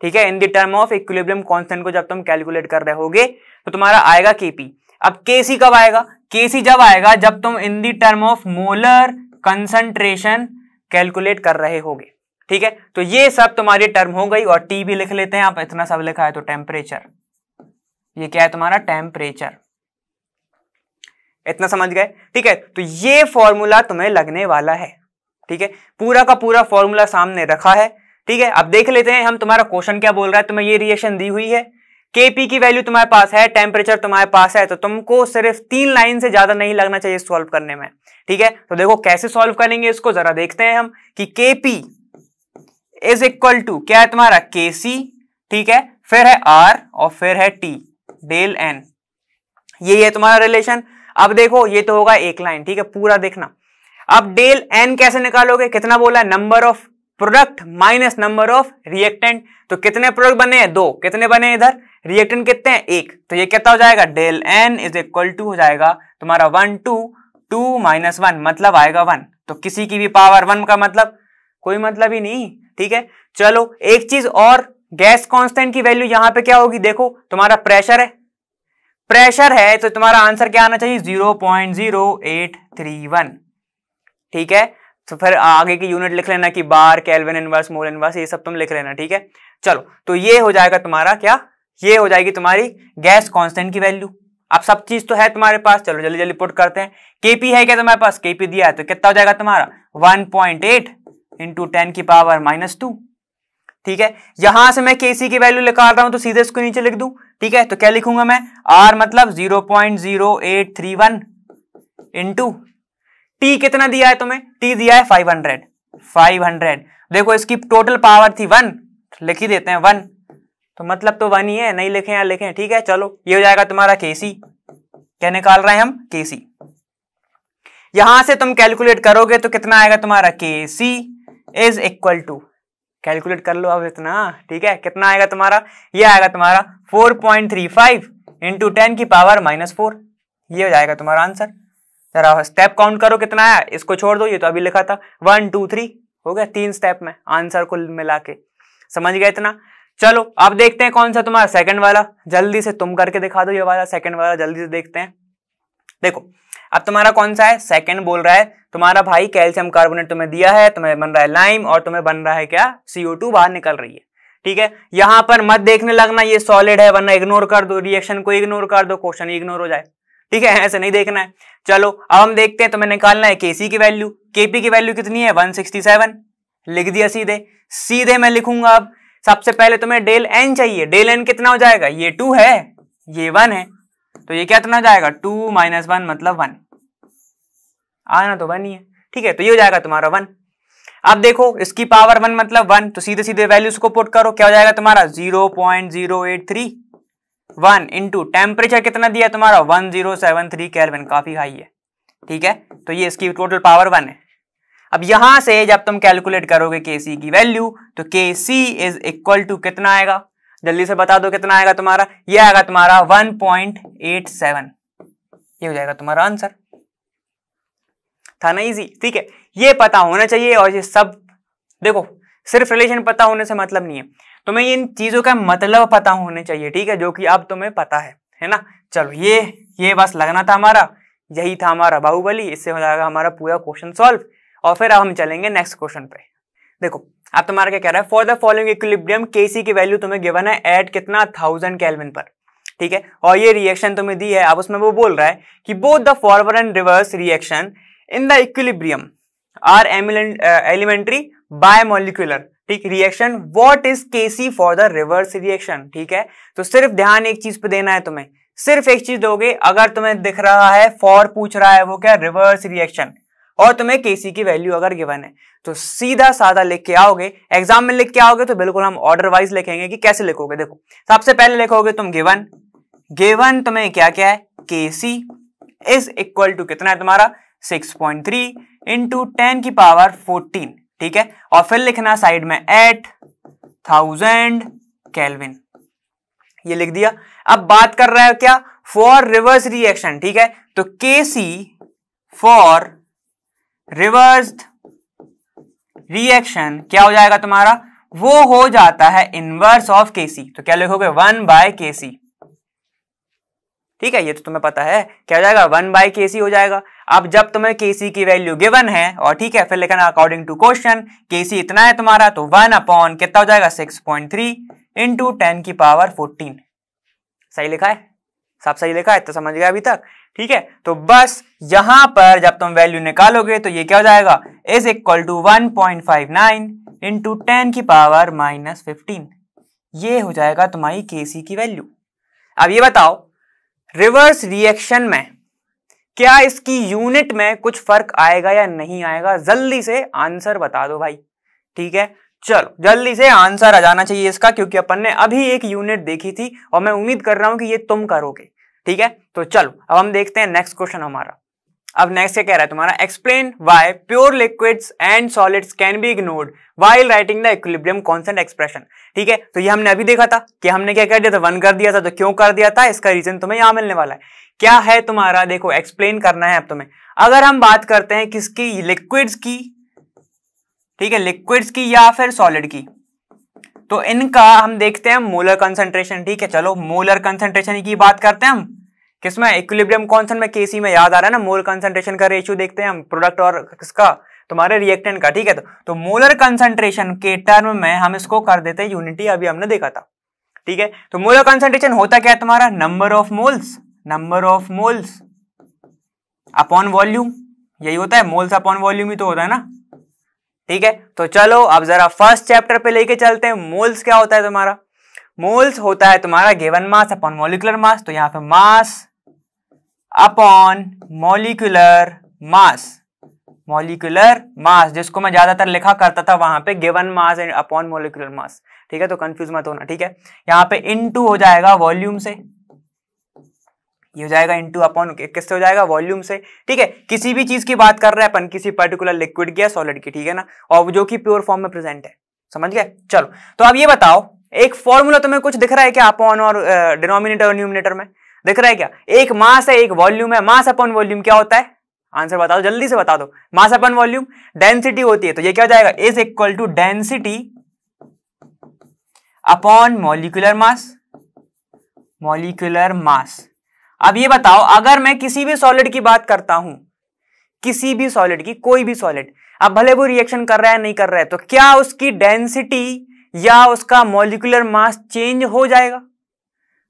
ठीक है in the term of equilibrium constant को जब तुम कैलकुलेट कर रहे होगे तो तुम्हारा आएगा केपी अब केसी कब आएगा केसी जब आएगा जब तुम in the term of molar concentration calculate कर रहे होगे ठीक है तो ये सब तुम्हारी टर्म हो गई और टी भी लिख लेते हैं आप इतना सब लिखा है तो टेम्परेचर ये क्या है तुम्हारा टेम्परेचर इतना समझ गए ठीक है तो ये फॉर्मूला तुम्हें लगने वाला है ठीक है पूरा का पूरा फॉर्मूला सामने रखा है ठीक है अब देख लेते हैं हम तुम्हारा क्वेश्चन क्या बोल रहा है तुम्हें ये रिएक्शन दी हुई है केपी की वैल्यू तुम्हारे पास है टेम्परेचर तुम्हारे पास है तो तुमको सिर्फ तीन लाइन से ज्यादा नहीं लगना चाहिए सॉल्व करने में ठीक है तो देखो कैसे सॉल्व करेंगे इसको जरा देखते हैं हम कि केपी इज इक्वल टू क्या है तुम्हारा के सी ठीक है फिर है आर और फिर है टी डेल एन ये है तुम्हारा रिलेशन अब देखो ये तो होगा एक लाइन ठीक है पूरा देखना अब डेल एन कैसे निकालोगे कितना बोला है number of product minus number of reactant तो कितने प्रोडक्ट बने हैं दो कितने बने इधर रिएक्टेंट कितने हैं एक तो ये कितना हो जाएगा del N is equal to हो जाएगा तुम्हारा one two two minus one मतलब आएगा वन तो किसी की भी पावर वन का मतलब कोई मतलब ही नहीं ठीक है चलो एक चीज और गैस कांस्टेंट की वैल्यू यहां पे क्या होगी देखो तुम्हारा प्रेशर है प्रेशर है तो तुम्हारा आंसर क्या आना चाहिए zero point zero eight three one ठीक है तो फिर आगे की यूनिट लिख लेना कि bar kelvin inverse mole inverse ये सब तुम लिख लेना ठीक है चलो तो ये हो जाएगा तुम्हारा क्या ये हो जाएगी तुम्हारी गैस कॉन्स्टेंट की वैल्यू अब सब चीज तो है तुम्हारे पास चलो जल्दी जल्दी पुट करते हैं केपी है क्या तुम्हारे पास केपी दिया है तो कितना हो जाएगा तुम्हारा one point eight into ten की पावर माइनस टू ठीक है यहां से मैं केसी की वैल्यू लिखा रहा हूं तो सीधे इसको नीचे लिख दू ठीक है तो क्या लिखूंगा मैं आर मतलब zero point zero eight three one into T कितना दिया है तुम्हें टी दिया है फाइव हंड्रेड फाइव हंड्रेड देखो इसकी टोटल पावर थी वन लिखी देते हैं वन तो मतलब तो वन ही है नहीं लिखे या लिखे ठीक है चलो ये हो जाएगा तुम्हारा केसी क्या निकाल रहे हैं हम केसी यहां से तुम कैलकुलेट करोगे तो कितना आएगा तुम्हारा K C is equal to calculate कर लो अब इतना ठीक है कितना आएगा तुम्हारा ये आएगा तुम्हारा 4.35 point three five into ten की पावर माइनस फोर ये हो जाएगा तुम्हारा आंसर जरा स्टेप काउंट करो कितना आया इसको छोड़ दो ये तो अभी लिखा था वन टू थ्री हो गया तीन स्टेप में आंसर को मिला के समझ गया इतना चलो अब देखते हैं कौन सा तुम्हारा सेकंड वाला जल्दी से तुम करके दिखा दो ये वाला सेकंड वाला जल्दी से देखते हैं देखो अब तुम्हारा कौन सा है सेकंड बोल रहा है तुम्हारा भाई कैल्शियम कार्बोनेट तुम्हें दिया है तुम्हें बन रहा है लाइम और तुम्हें बन रहा है क्या सीओ टू बाहर निकल रही है ठीक है यहां पर मत देखने लगना ये सॉलिड है वरना इग्नोर कर दो रिएक्शन को इग्नोर कर दो क्वेश्चन इग्नोर हो जाए ठीक है ऐसे नहीं देखना है चलो अब हम देखते हैं तुम्हें निकालना है केसी की वैल्यू केपी की वैल्यू कितनी है 167 लिख दिया सीधे सीधे मैं लिखूंगा अब सबसे पहले तुम्हें डेल एन चाहिए डेल एन कितना हो जाएगा ये टू है ये वन है तो ये क्या कितना जाएगा टू माइनस वन मतलब वन आना तो वन ही है ठीक है तो ये हो जाएगा तुम्हारा वन अब देखो इसकी पावर वन मतलब वन तो सीधे सीधे वैल्यूज को पुट करो क्या हो जाएगा तुम्हारा zero point zero eight three one into temperature कितना दिया तुम्हारा one zero seven three kelvin काफी हाई है ठीक है तो ये इसकी टोटल पावर वन है अब यहां से जब तुम कैलकुलेट करोगे के सी की वैल्यू तो K C is equal to कितना आएगा जल्दी से बता दो कितना आएगा तुम्हारा ये आएगा तुम्हारा 1.87 ये हो जाएगा तुम्हारा आंसर था ना इजी ठीक है ये पता होना चाहिए और ये सब देखो सिर्फ रिलेशन पता होने से मतलब नहीं है तुम्हें इन चीजों का मतलब पता होने चाहिए ठीक है जो कि अब तुम्हें पता है है ना चलो ये ये बस लगना था हमारा यही था हमारा बाहुबली इससे हो जाएगा हमारा पूरा क्वेश्चन सॉल्व और फिर अब हम चलेंगे नेक्स्ट क्वेश्चन पे देखो आप तुम्हारा क्या कह रहा है for the following equilibrium KC की वैल्यू तुम्हें गिवन है एट कितना थाउजेंड कैलविन पर ठीक है और ये रिएक्शन तुम्हें दी है अब उसमें वो बोल रहा है कि both the forward and reverse reaction in the equilibrium are elementary bimolecular ठीक reaction what is KC for the reverse reaction ठीक है तो सिर्फ ध्यान एक चीज पे देना है तुम्हें सिर्फ एक चीज दोगे अगर तुम्हें दिख रहा है फॉर पूछ रहा है वो क्या रिवर्स रिएक्शन और तुम्हें केसी की वैल्यू अगर गिवन है तो सीधा साधा लिख के आओगे एग्जाम में लिख के आओगे तो बिल्कुल हम ऑर्डर वाइज लिखेंगे कि कैसे लिखोगे देखो सबसे पहले लिखोगे तुम गिवन गिवन तुम्हें क्या क्या है केसी इज इक्वल टू कितना है तुम्हारा 6.3 पॉइंट थ्री इंटू टेन की पावर 14 ठीक है और फिर लिखना साइड में एट थाउजेंड कैलविन ये लिख दिया अब बात कर रहा है क्या फॉर रिवर्स रिएक्शन ठीक है तो K C for reverse reaction क्या हो जाएगा तुम्हारा वो हो जाता है इनवर्स ऑफ केसी तो क्या लिखोगे वन बाय केसी ठीक है ये तो तुम्हें पता है क्या हो जाएगा वन बाय केसी हो जाएगा अब जब तुम्हें केसी की वैल्यू गिवन है और ठीक है फिर लेकिन अकॉर्डिंग टू क्वेश्चन केसी इतना है तुम्हारा तो वन अपॉन कितना हो जाएगा six point three into ten की पावर फोर्टीन सही लिखा है साफ सही लिखा है तो समझ गया अभी तक ठीक है तो बस यहां पर जब तुम वैल्यू निकालोगे तो ये क्या हो जाएगा is equal to one point five nine into ten की पावर माइनस फिफ्टीन ये हो जाएगा तुम्हारी केसी की वैल्यू अब ये बताओ रिवर्स रिएक्शन में क्या इसकी यूनिट में कुछ फर्क आएगा या नहीं आएगा जल्दी से आंसर बता दो भाई ठीक है चलो जल्दी से आंसर आ जाना चाहिए इसका क्योंकि अपन ने अभी एक यूनिट देखी थी और मैं उम्मीद कर रहा हूं कि ये तुम करोगे ठीक है तो चलो अब हम देखते हैं नेक्स्ट क्वेश्चन हमारा अब नेक्स्ट क्या कह रहा है तुम्हारा explain why pure liquids and solids can be ignored while writing the equilibrium constant expression ठीक है तो ये हमने अभी देखा था कि हमने क्या कर दिया था वन कर दिया था तो क्यों कर दिया था इसका रीजन तुम्हें यहां मिलने वाला है क्या है तुम्हारा देखो एक्सप्लेन करना है अब तुम्हें अगर हम बात करते हैं किसकी लिक्विड्स की ठीक है लिक्विड्स की या फिर सॉलिड की तो इनका हम देखते हैं मोलर कंसेंट्रेशन ठीक है चलो मोलर कंसेंट्रेशन की बात करते हैं हम किसमें इक्विलिब्रियम कॉन्सेंट में केसी में याद आ रहा है ना मोल कंसेंट्रेशन का रेशियो देखते हैं हम प्रोडक्ट और किसका तुम्हारे रिएक्टेंट का ठीक है तो, तो मोलर कंसेंट्रेशन के टर्म में हम इसको कर देते हैं यूनिटी अभी हमने देखा था ठीक है तो मोलर कंसेंट्रेशन होता क्या है तुम्हारा number of moles number of moles upon volume यही होता है मोल्स अपॉन वॉल्यूम ही तो होता है ना ठीक है तो चलो अब जरा फर्स्ट चैप्टर पे लेके चलते हैं मोल्स क्या होता है तुम्हारा मोल्स होता है तुम्हारा given mass upon molecular mass तो यहां पे mass upon molecular mass molecular mass जिसको मैं ज्यादातर लिखा करता था वहां पे given mass upon molecular mass ठीक है तो कंफ्यूज मत होना ठीक है यहाँ पे इन हो जाएगा वॉल्यूम से ये हो जाएगा इंटू अपॉन किससे हो जाएगा वॉल्यूम से ठीक है किसी भी चीज की बात कर रहे हैं अपन किसी पर्टिकुलर लिक्विड की या सॉलिड की ठीक है ना और जो कि प्योर फॉर्म में प्रेजेंट है समझ गए चलो तो अब ये बताओ एक फॉर्मूला तुम्हें कुछ दिख रहा है क्या अपॉन और डिनोमिनेटर और न्यूमिनेटर में दिख रहा है क्या एक मास है एक वॉल्यूम है मास अपॉन वॉल्यूम क्या होता है आंसर बता दो जल्दी से बता दो मास अपॉन वॉल्यूम डेंसिटी होती है तो ये क्या हो जाएगा is equal to density upon molecular mass molecular mass अब ये बताओ अगर मैं किसी भी सॉलिड की बात करता हूं किसी भी सॉलिड की कोई भी सॉलिड अब भले वो रिएक्शन कर रहा है नहीं कर रहा है तो क्या उसकी डेंसिटी या उसका मोलिकुलर मास चेंज हो जाएगा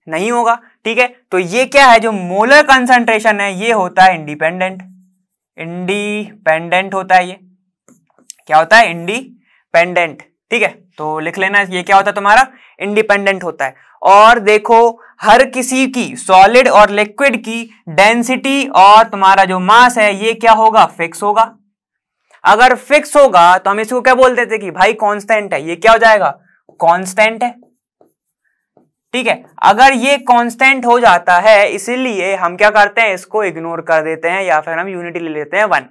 नहीं होगा ठीक है तो ये क्या है जो मोलर कंसंट्रेशन है ये होता है इंडिपेंडेंट इंडिपेंडेंट होता है ये क्या होता है इंडिपेंडेंट ठीक है तो लिख लेना ये क्या होता है तुम्हारा इंडिपेंडेंट होता है और देखो हर किसी की सॉलिड और लिक्विड की डेंसिटी और तुम्हारा जो मास है ये क्या होगा फिक्स होगा अगर फिक्स होगा तो हम इसको क्या बोलते थे कि भाई कांस्टेंट है ये क्या हो जाएगा कांस्टेंट है ठीक है अगर ये कांस्टेंट हो जाता है इसीलिए हम क्या करते हैं इसको इग्नोर कर देते हैं या फिर हम यूनिटी ले लेते हैं वन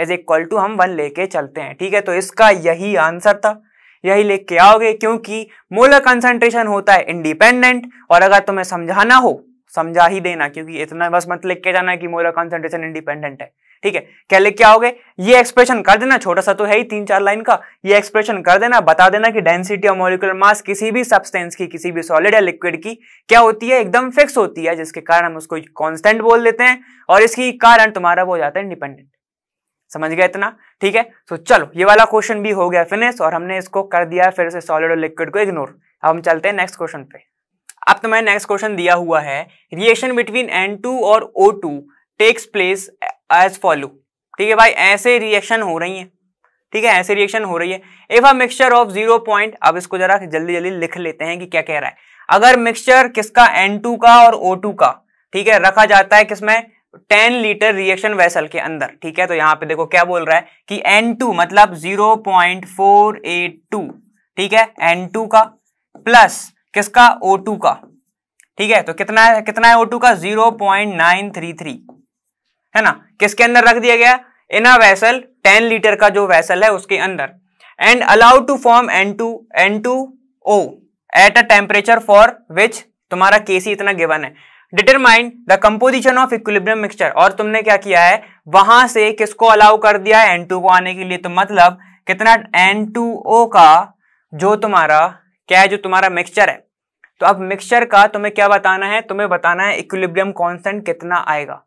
एज इक्वल टू हम वन लेके चलते हैं ठीक है तो इसका यही आंसर था यही लिख के आओगे क्योंकि मोलर कंसंट्रेशन होता है इंडिपेंडेंट और अगर तुम्हें समझाना हो समझा ही देना क्योंकि इतना बस मत लिख के जाना कि मोलर कंसंट्रेशन इंडिपेंडेंट है ठीक है क्या लिख के आओगे ये एक्सप्रेशन कर देना छोटा सा तो है ही तीन चार लाइन का ये एक्सप्रेशन कर देना बता देना कि डेंसिटी और मोलिकुलर मास किसी भी सब्सटेंस की किसी भी सॉलिड या लिक्विड की क्या होती है एकदम फिक्स होती है जिसके कारण हम उसको कॉन्स्टेंट बोल देते हैं और इसके कारण तुम्हारा वो हो जाता है इंडिपेंडेंट समझ गया इतना ठीक है तो चलो ये वाला क्वेश्चन भी हो गया फिनिश और हमने इसको कर दिया फिर से सॉलिड और लिक्विड को इग्नोर अब हम चलते हैं नेक्स्ट क्वेश्चन पे अब तो मैं नेक्स्ट क्वेश्चन दिया हुआ है रिएक्शन बिटवीन N2 और O2 takes place as follow ठीक है भाई ऐसे रिएक्शन हो रही हैं ठीक है ऐसे रिएक्शन हो रही है if a mixture of zero point अब इसको जरा जल्दी जल्दी लिख लेते हैं कि क्या कह रहा है अगर मिक्सचर किसका N2 का और O2 का ठीक है रखा जाता है किसमें टेन लीटर रिएक्शन वेसल के अंदर ठीक है तो यहां पे देखो क्या बोल रहा है कि एन टू मतलब zero point four eight two ठीक है एन टू का प्लस किसका ओ टू का ठीक है तो कितना है कितना है ओ टू का zero point nine three three है ना किसके अंदर रख दिया गया इन अ वेसल 10 लीटर का जो वैसल है उसके अंदर and allowed to form N two N two O at a temperature for which तुम्हारा केसी इतना गिवन है determined the composition of equilibrium mixture और तुमने क्या किया है वहां से किसको अलाउ कर दिया है एन टू को आने के लिए तो मतलब कितना एन टू ओ का जो तुम्हारा क्या है जो तुम्हारा मिक्सचर है तो अब मिक्सचर का तुम्हें क्या बताना है तुम्हें बताना है इक्विलिब्रियम कॉन्सेंट कितना आएगा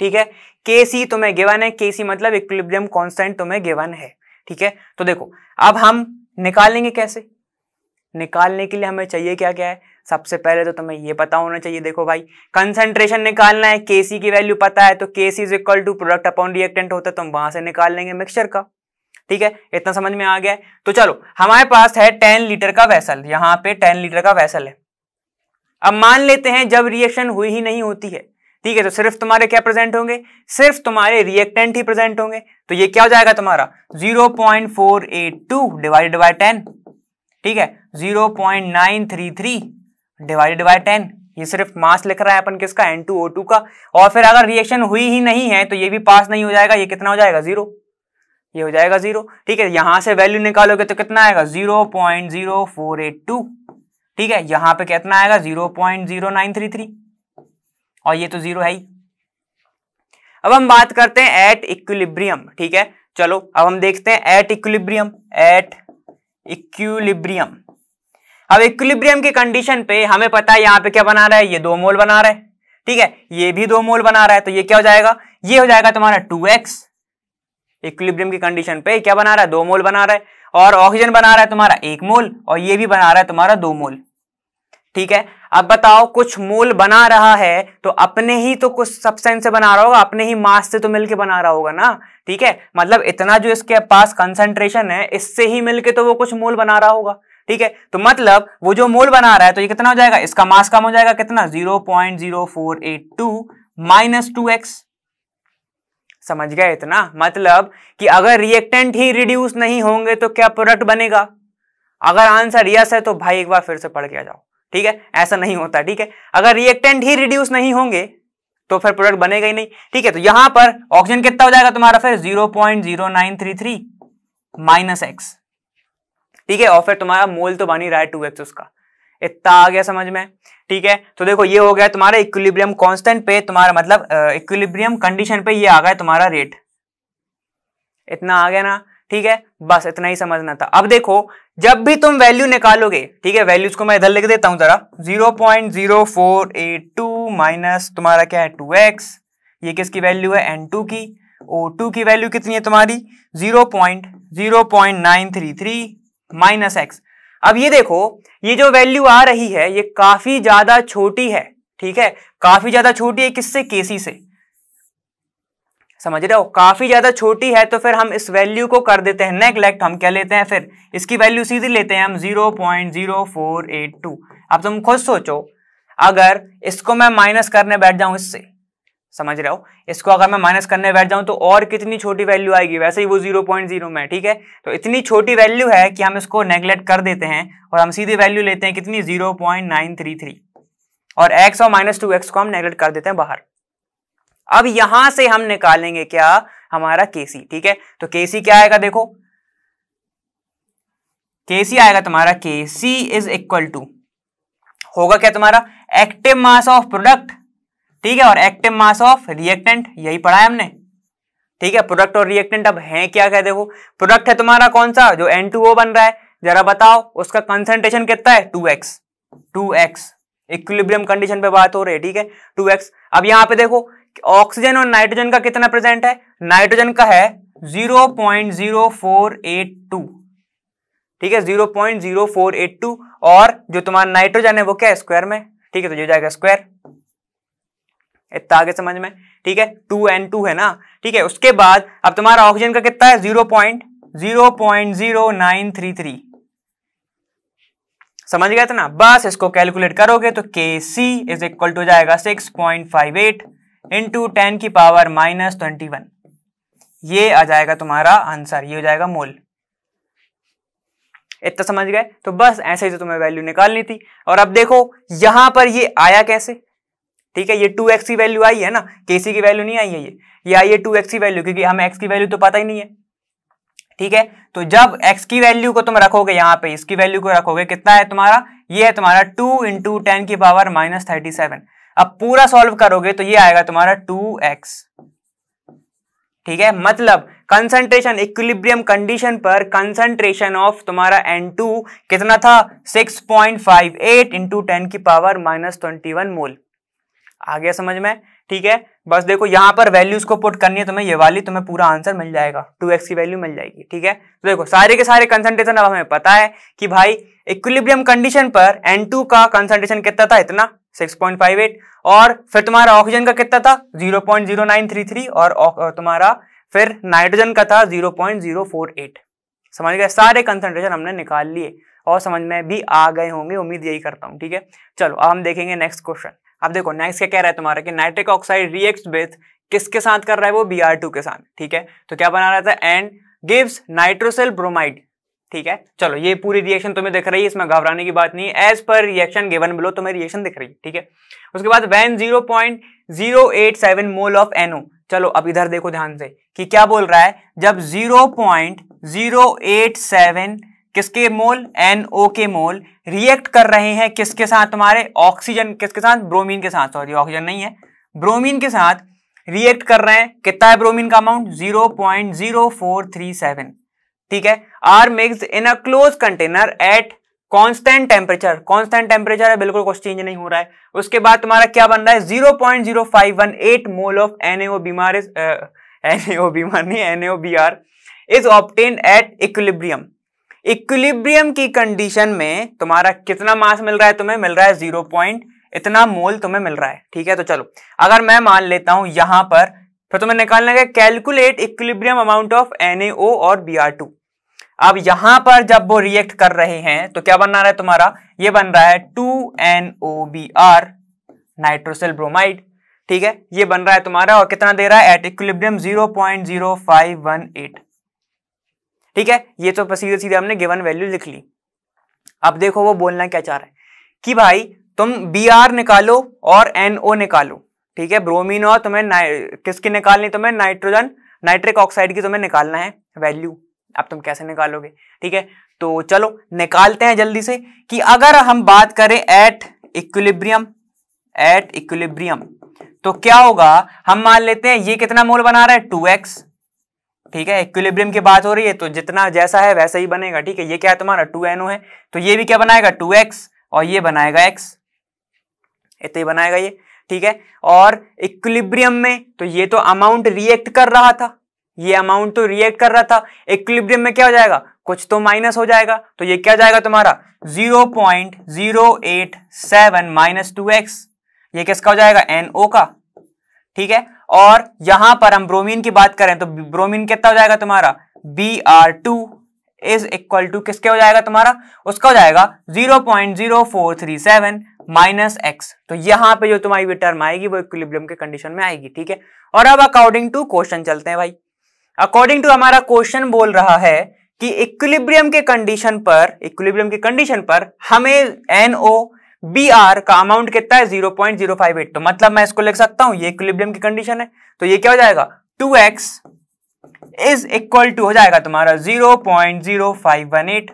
ठीक है के सी तुम्हें गिवन है के सी मतलब इक्विलिब्रियम कॉन्सेंट तुम्हें गिवन है ठीक है तो देखो अब हम निकालेंगे कैसे निकालने के लिए हमें चाहिए क्या क्या है सबसे पहले तो तुम्हें ये पता होना चाहिए देखो भाई कंसंट्रेशन निकालना है केसी की वैल्यू पता है तो KC is equal to product upon reactant होता है तो हम वहां से निकाल लेंगे मिक्सचर का ठीक है इतना समझ में आ गया तो चलो हमारे पास है टेन लीटर का वैसल यहाँ पे टेन लीटर का वैसल है अब मान लेते हैं जब रिएक्शन हुई ही नहीं होती है ठीक है तो सिर्फ तुम्हारे क्या प्रेजेंट होंगे सिर्फ तुम्हारे रिएक्टेंट ही प्रेजेंट होंगे तो ये क्या हो जाएगा तुम्हारा 0.482 डिवाइडेड बाय 10 ठीक है 0.933 डिवाइडेड बाय टेन ये सिर्फ मास लिख रहा है अपन किसका एन टू ओ टू का और फिर अगर रिएक्शन हुई ही नहीं है तो ये भी पास नहीं हो जाएगा ये कितना हो जाएगा जीरो ये हो जाएगा जीरो ठीक है यहां से वैल्यू निकालोगे तो कितना आएगा zero point zero four eight two ठीक है यहां पे कितना आएगा zero point zero nine three three और ये तो जीरो है ही अब हम बात करते हैं एट इक्विलिब्रियम ठीक है चलो अब हम देखते हैं एट इक्विलिब्रियम एट इक्विलिब्रियम अब इक्विलिब्रियम की कंडीशन पे हमें पता है यहाँ पे क्या बना रहा है ये दो मोल बना रहा है ठीक है ये भी दो मोल बना रहा है तो ये क्या हो जाएगा ये हो जाएगा तुम्हारा टू एक्स इक्विलिब्रियम की कंडीशन पे क्या बना रहा है दो मोल बना रहा है और ऑक्सीजन बना रहा है तुम्हारा एक मोल और ये भी बना रहा है तुम्हारा दो मोल ठीक है अब बताओ कुछ मोल बना रहा है तो अपने ही तो कुछ सब्सटेंस से बना रहा होगा अपने ही मास से तो मिलके बना रहा होगा ना ठीक है मतलब इतना जो इसके पास कंसंट्रेशन है इससे ही मिलके तो वो कुछ मोल बना रहा होगा ठीक है तो मतलब वो जो मोल बना रहा है तो ये कितना हो जाएगा इसका मास कम हो जाएगा कितना zero point zero four eight two minus two X समझ गया इतना मतलब कि अगर रिएक्टेंट ही रिड्यूस नहीं होंगे तो क्या प्रोडक्ट बनेगा अगर आंसर यस है तो भाई एक बार फिर से पढ़ के आ जाओ ठीक है ऐसा नहीं होता ठीक है अगर रिएक्टेंट ही रिड्यूस नहीं होंगे तो फिर प्रोडक्ट बनेगा ही नहीं ठीक है तो यहां पर ऑक्सीजन कितना हो जाएगा तुम्हारा फिर zero point zero nine three three minus X ठीक है और फिर तुम्हारा मोल तो बनी रहा है टू एक्स उसका इतना आ गया समझ में ठीक है तो देखो ये हो गया तुम्हारा इक्विलिब्रियम कांस्टेंट पे तुम्हारा मतलब इक्विलिब्रियम कंडीशन पे ये आ गया तुम्हारा रेट इतना आ गया ना ठीक है बस इतना ही समझना था अब देखो जब भी तुम वैल्यू निकालोगे ठीक है वैल्यूज को मैं इधर लिख देता हूं जरा zero point zero four eight two minus तुम्हारा क्या है टू एक्स ये किसकी वैल्यू है एन टू की ओ टू की वैल्यू कितनी है तुम्हारी zero point zero point nine three three minus X अब ये देखो ये जो वैल्यू आ रही है ये काफी ज्यादा छोटी है ठीक है काफी ज्यादा छोटी है किससे केसी से समझ रहे हो काफी ज्यादा छोटी है तो फिर हम इस वैल्यू को कर देते हैं नेग्लेक्ट हम क्या लेते हैं फिर इसकी वैल्यू सीधी लेते हैं हम zero point zero four eight two अब तुम खुद सोचो अगर इसको मैं माइनस करने बैठ जाऊं इससे समझ रहे हो इसको अगर मैं माइनस करने बैठ जाऊं तो और कितनी छोटी वैल्यू आएगी वैसे ही वो जीरो पॉइंट जीरो में ठीक है तो इतनी छोटी वैल्यू है कि हम इसको नेग्लेक्ट कर देते हैं और हम सीधे वैल्यू लेते हैं कितनी zero point nine three three और एक्स और माइनस टू एक्स को हम नेग्लेक्ट कर देते हैं बाहर अब यहां से हम निकालेंगे क्या हमारा सी ठीक है तो सी क्या आएगा देखो सी आएगा तुम्हारा केसी इज इक्वल टू होगा क्या तुम्हारा एक्टिव मास ऑफ प्रोडक्ट ठीक है और एक्टिव मास ऑफ रिएक्टेंट यही पढ़ा है हमने ठीक है प्रोडक्ट और रिएक्टेंट अब है क्या कह देखो प्रोडक्ट है तुम्हारा कौन सा जो एन टू ओ बन रहा है जरा बताओ उसका कंसेंट्रेशन कितना है two X two X equilibrium condition पे बात हो रही है ठीक है टू एक्स अब यहाँ पे देखो ऑक्सीजन और नाइट्रोजन का कितना प्रेजेंट है नाइट्रोजन का है zero point zero four eight two ठीक है zero point zero four eight two और जो तुम्हारा नाइट्रोजन है वो क्या है स्क्वायर में ठीक है तो ये जाएगा स्क्वायर इतना आगे समझ में ठीक है टू एन टू है ना ठीक है उसके बाद अब तुम्हारा ऑक्सीजन का कितना है zero point zero point zero nine three three समझ गया था ना बस इसको कैलकुलेट करोगे तो K C is equal to जाएगा six point five eight into ten की पावर माइनस ट्वेंटी वन ये आ जाएगा तुम्हारा आंसर ये हो जाएगा मोल इतना समझ गए तो बस ऐसे ही तो तुम्हें वैल्यू निकालनी थी और अब देखो यहां पर ये आया कैसे ठीक है ये टू एक्स की वैल्यू आई है ना के सी की वैल्यू नहीं आई है ये ये आई है टू एक्स की वैल्यू क्योंकि हमें एक्स की वैल्यू तो पता ही नहीं है ठीक है तो जब एक्स की वैल्यू को तुम रखोगे यहाँ पे इसकी वैल्यू को रखोगे कितना है तुम्हारा ये है तुम्हारा टू इंटू टेन की पावर माइनस थर्टी सेवन अब पूरा सॉल्व करोगे तो ये आएगा तुम्हारा टू एक्स ठीक है मतलब कंसंट्रेशन इक्विलिब्रियम कंडीशन पर कंसंट्रेशन ऑफ तुम्हारा N2 कितना था 6.58 point five eight into ten की power minus twenty one mole आ गया समझ में ठीक है बस देखो यहाँ पर वैल्यूज को पुट करनी है तुम्हें ये वाली तुम्हें पूरा आंसर मिल जाएगा टू एक्स की वैल्यू मिल जाएगी ठीक है तो देखो सारे के सारे कंसंट्रेशन अब हमें पता है कि भाई इक्विलिब्रियम कंडीशन पर एन टू का कंसंट्रेशन कितना था इतना 6.58 और फिर तुम्हारा ऑक्सीजन का कितना था 0.0933 और तुम्हारा फिर नाइट्रोजन का था 0.048 समझ गए सारे कंसंट्रेशन हमने निकाल लिए और समझ में भी आ गए होंगे उम्मीद यही करता हूँ ठीक है चलो अब हम देखेंगे नेक्स्ट क्वेश्चन अब देखो नेक्स्ट क्या कह रहा है तुम्हारा कि नाइट्रिक ऑक्साइड रिएक्ट विथ किसके साथ कर रहा है वो बी आर टू के साथ ठीक है तो क्या बना रहा था एंड गिव्स नाइट्रोसेल ब्रोमाइड ठीक है चलो ये पूरी रिएक्शन तुम्हें दिख रही है इसमें घबराने की बात नहीं है एज पर रिएक्शन गिवन बिलो तुम्हें रिएक्शन दिख रही है ठीक है उसके बाद when zero point zero eight seven mole of NO चलो अब इधर देखो ध्यान से कि क्या बोल रहा है जब zero point zero eight seven किसके मोल NO के मोल रिएक्ट कर रहे हैं किसके साथ हमारे ऑक्सीजन किसके साथ ब्रोमीन के साथ सॉरी ऑक्सीजन नहीं है ब्रोमीन के साथ रिएक्ट कर रहे हैं कितना है ब्रोमीन का अमाउंट 0.0437 ठीक है are mix in a close container at constant temperature constant temperature है बिल्कुल कुछ चेंज नहीं हो रहा है उसके बाद तुम्हारा क्या बन रहा है 0.0518 मोल ऑफ एनएओ बीमार एनएओ बीमार नहीं एनएओ B R is obtained at equilibrium equilibrium की कंडीशन में तुम्हारा कितना मास मिल रहा है तुम्हें मिल रहा है जीरो पॉइंट इतना मोल तुम्हें मिल रहा है ठीक है तो चलो अगर मैं मान लेता हूं यहां पर तो तुम्हें निकालना है calculate equilibrium amount of N और बी अब यहां पर जब वो रिएक्ट कर रहे हैं तो क्या बन रहा है तुम्हारा ये बन रहा है two N O B R nitrosyl bromide ठीक है ये बन रहा है तुम्हारा और कितना दे रहा है at equilibrium zero point zero five one eight ठीक है ये तो सीधे सीधे हमने गिवन वैल्यू लिख ली अब देखो वो बोलना क्या चाह रहा है कि भाई तुम बी आर निकालो और एन ओ निकालो ठीक है ब्रोमीन और तुम्हें किसकी निकालनी तुम्हें नाइट्रोजन नाइट्रिक ऑक्साइड की तुम्हें निकालना है वैल्यू अब तुम कैसे निकालोगे ठीक है तो चलो निकालते हैं जल्दी से कि अगर हम बात करें एट इक्विलिब्रियम एट इक्विलिब्रियम तो क्या होगा हम मान लेते हैं ये कितना मोल बना रहा है टू एक्स ठीक है इक्विलिब्रियम की बात हो रही है तो जितना जैसा है वैसा ही बनेगा ठीक है ये क्या है तुम्हारा टू एनओ है तो ये भी क्या बनाएगा टू एक्स और ये बनाएगा एक्स इतना ही बनाएगा ये ठीक है और इक्विलिब्रियम में तो ये तो अमाउंट रिएक्ट कर रहा था ये अमाउंट तो रिएक्ट कर रहा था इक्विलिब्रियम में क्या हो जाएगा कुछ तो माइनस हो जाएगा तो ये क्या जाएगा तुम्हारा zero zero point eight seven minus two X ये किसका हो जाएगा एनओ का ठीक है और यहां पर हम ब्रोमीन की बात करें तो ब्रोमीन कितना हो जाएगा तुम्हारा B R two is equal to किसके हो जाएगा तुम्हारा उसका हो जाएगा zero point zero four three seven minus X तो यहां पे जो तुम्हारी भी टर्म आएगी वो इक्विलिब्रियम के कंडीशन में आएगी ठीक है और अब अकॉर्डिंग टू क्वेश्चन चलते हैं भाई अकॉर्डिंग टू हमारा क्वेश्चन बोल रहा है कि इक्विलिब्रियम के कंडीशन पर इक्विलिब्रियम की कंडीशन पर हमें एनओ बी आर का अमाउंट कितना है zero point zero five eight तो मतलब मैं इसको लिख सकता हूं ये इक्विलिब्रियम की कंडीशन है तो ये क्या हो जाएगा two X is equal to हो जाएगा तुम्हारा zero point zero five one eight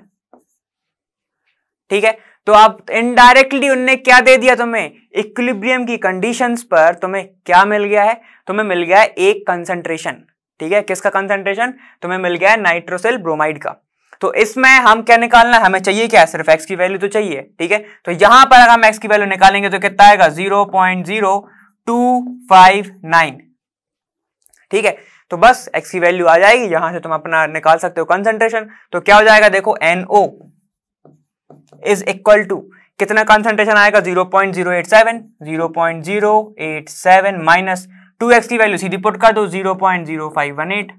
ठीक है तो आप इनडायरेक्टली उनने क्या दे दिया तुम्हें इक्विलिब्रियम की कंडीशंस पर तुम्हें क्या मिल गया है तुम्हें मिल गया है एक कंसंट्रेशन ठीक है किसका कंसंट्रेशन तुम्हें मिल गया है नाइट्रोसिल ब्रोमाइड का तो इसमें हम क्या निकालना है हमें चाहिए क्या है सिर्फ एक्स की वैल्यू तो चाहिए ठीक है तो यहां पर अगर हम एक्स की वैल्यू निकालेंगे तो कितना आएगा zero point zero two five nine ठीक है तो बस एक्स की वैल्यू आ जाएगी यहां से तुम अपना निकाल सकते हो कंसंट्रेशन तो क्या हो जाएगा देखो एनओ इज इक्वल टू कितना कंसंट्रेशन आएगा 0.087 0.087 माइनस 2x की वैल्यू सीधी पुट कर दो 0.0518